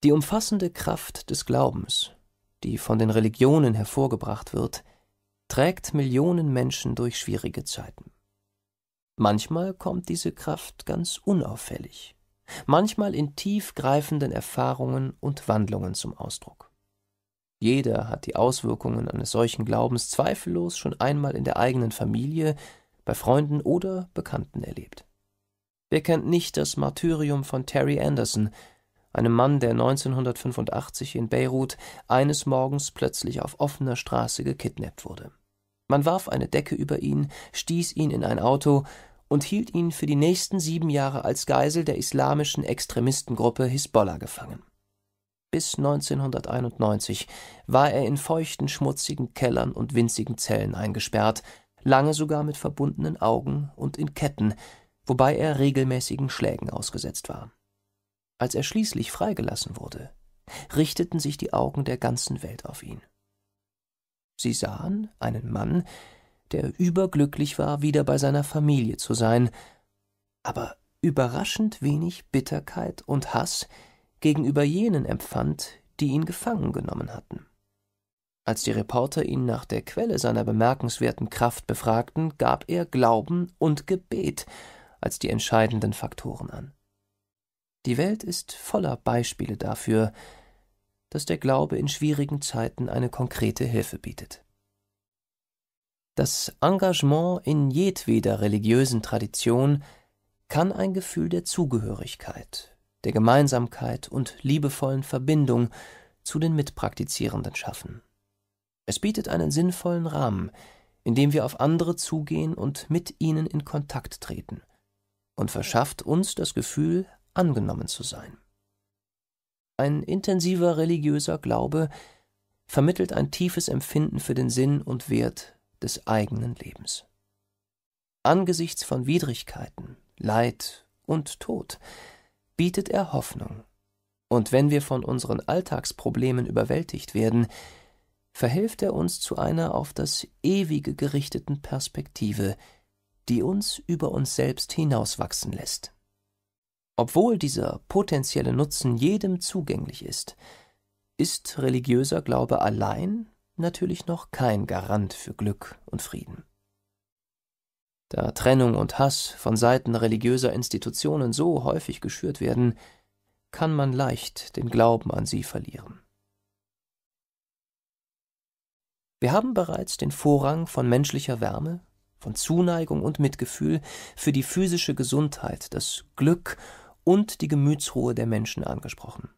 Die umfassende Kraft des Glaubens, die von den Religionen hervorgebracht wird, trägt Millionen Menschen durch schwierige Zeiten. Manchmal kommt diese Kraft ganz unauffällig, manchmal in tiefgreifenden Erfahrungen und Wandlungen zum Ausdruck. Jeder hat die Auswirkungen eines solchen Glaubens zweifellos schon einmal in der eigenen Familie, bei Freunden oder Bekannten erlebt. Wer kennt nicht das Martyrium von Terry Anderson, einem Mann, der 1985 in Beirut eines Morgens plötzlich auf offener Straße gekidnappt wurde. Man warf eine Decke über ihn, stieß ihn in ein Auto und hielt ihn für die nächsten sieben Jahre als Geisel der islamischen Extremistengruppe Hisbollah gefangen. Bis 1991 war er in feuchten, schmutzigen Kellern und winzigen Zellen eingesperrt, lange sogar mit verbundenen Augen und in Ketten, wobei er regelmäßigen Schlägen ausgesetzt war. Als er schließlich freigelassen wurde, richteten sich die Augen der ganzen Welt auf ihn. Sie sahen einen Mann, der überglücklich war, wieder bei seiner Familie zu sein, aber überraschend wenig Bitterkeit und Hass gegenüber jenen empfand, die ihn gefangen genommen hatten. Als die Reporter ihn nach der Quelle seiner bemerkenswerten Kraft befragten, gab er Glauben und Gebet als die entscheidenden Faktoren an. Die Welt ist voller Beispiele dafür, dass der Glaube in schwierigen Zeiten eine konkrete Hilfe bietet. Das Engagement in jedweder religiösen Tradition kann ein Gefühl der Zugehörigkeit, der Gemeinsamkeit und liebevollen Verbindung zu den Mitpraktizierenden schaffen. Es bietet einen sinnvollen Rahmen, in dem wir auf andere zugehen und mit ihnen in Kontakt treten, und verschafft uns das Gefühl, angenommen zu sein. Ein intensiver religiöser Glaube vermittelt ein tiefes Empfinden für den Sinn und Wert des eigenen Lebens. Angesichts von Widrigkeiten, Leid und Tod bietet er Hoffnung. Und wenn wir von unseren Alltagsproblemen überwältigt werden, verhilft er uns zu einer auf das Ewige gerichteten Perspektive, die uns über uns selbst hinauswachsen lässt. Obwohl dieser potenzielle Nutzen jedem zugänglich ist, ist religiöser Glaube allein natürlich noch kein Garant für Glück und Frieden. Da Trennung und Hass von Seiten religiöser Institutionen so häufig geschürt werden, kann man leicht den Glauben an sie verlieren. Wir haben bereits den Vorrang von menschlicher Wärme, von Zuneigung und Mitgefühl für die physische Gesundheit, das Glück und die Gemütsruhe der Menschen angesprochen.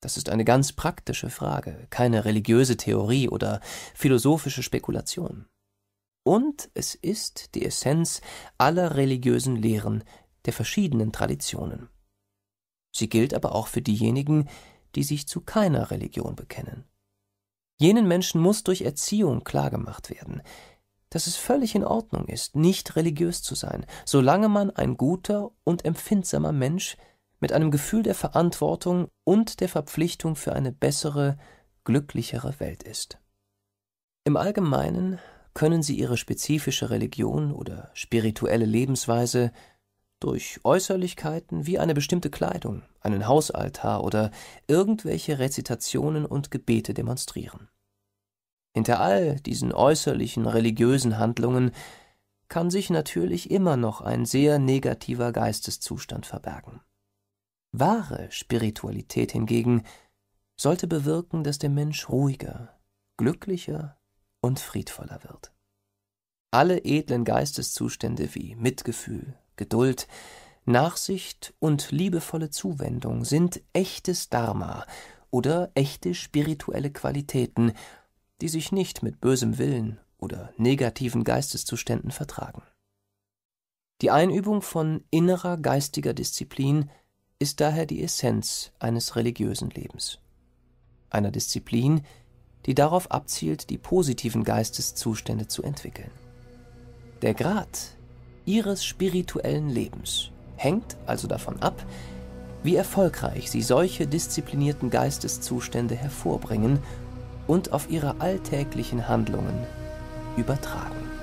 Das ist eine ganz praktische Frage, keine religiöse Theorie oder philosophische Spekulation. Und es ist die Essenz aller religiösen Lehren der verschiedenen Traditionen. Sie gilt aber auch für diejenigen, die sich zu keiner Religion bekennen. Jenen Menschen muss durch Erziehung klargemacht werden, dass es völlig in Ordnung ist, nicht religiös zu sein, solange man ein guter und empfindsamer Mensch mit einem Gefühl der Verantwortung und der Verpflichtung für eine bessere, glücklichere Welt ist. Im Allgemeinen können sie ihre spezifische Religion oder spirituelle Lebensweise durch Äußerlichkeiten wie eine bestimmte Kleidung, einen Hausaltar oder irgendwelche Rezitationen und Gebete demonstrieren. Hinter all diesen äußerlichen religiösen Handlungen kann sich natürlich immer noch ein sehr negativer Geisteszustand verbergen. Wahre Spiritualität hingegen sollte bewirken, dass der Mensch ruhiger, glücklicher und friedvoller wird. Alle edlen Geisteszustände wie Mitgefühl, Geduld, Nachsicht und liebevolle Zuwendung sind echtes Dharma oder echte spirituelle Qualitäten, die sich nicht mit bösem Willen oder negativen Geisteszuständen vertragen. Die Einübung von innerer geistiger Disziplin ist daher die Essenz eines religiösen Lebens, einer Disziplin, die darauf abzielt, die positiven Geisteszustände zu entwickeln. Der Grad ihres spirituellen Lebens hängt also davon ab, wie erfolgreich sie solche disziplinierten Geisteszustände hervorbringen und auf ihre alltäglichen Handlungen übertragen.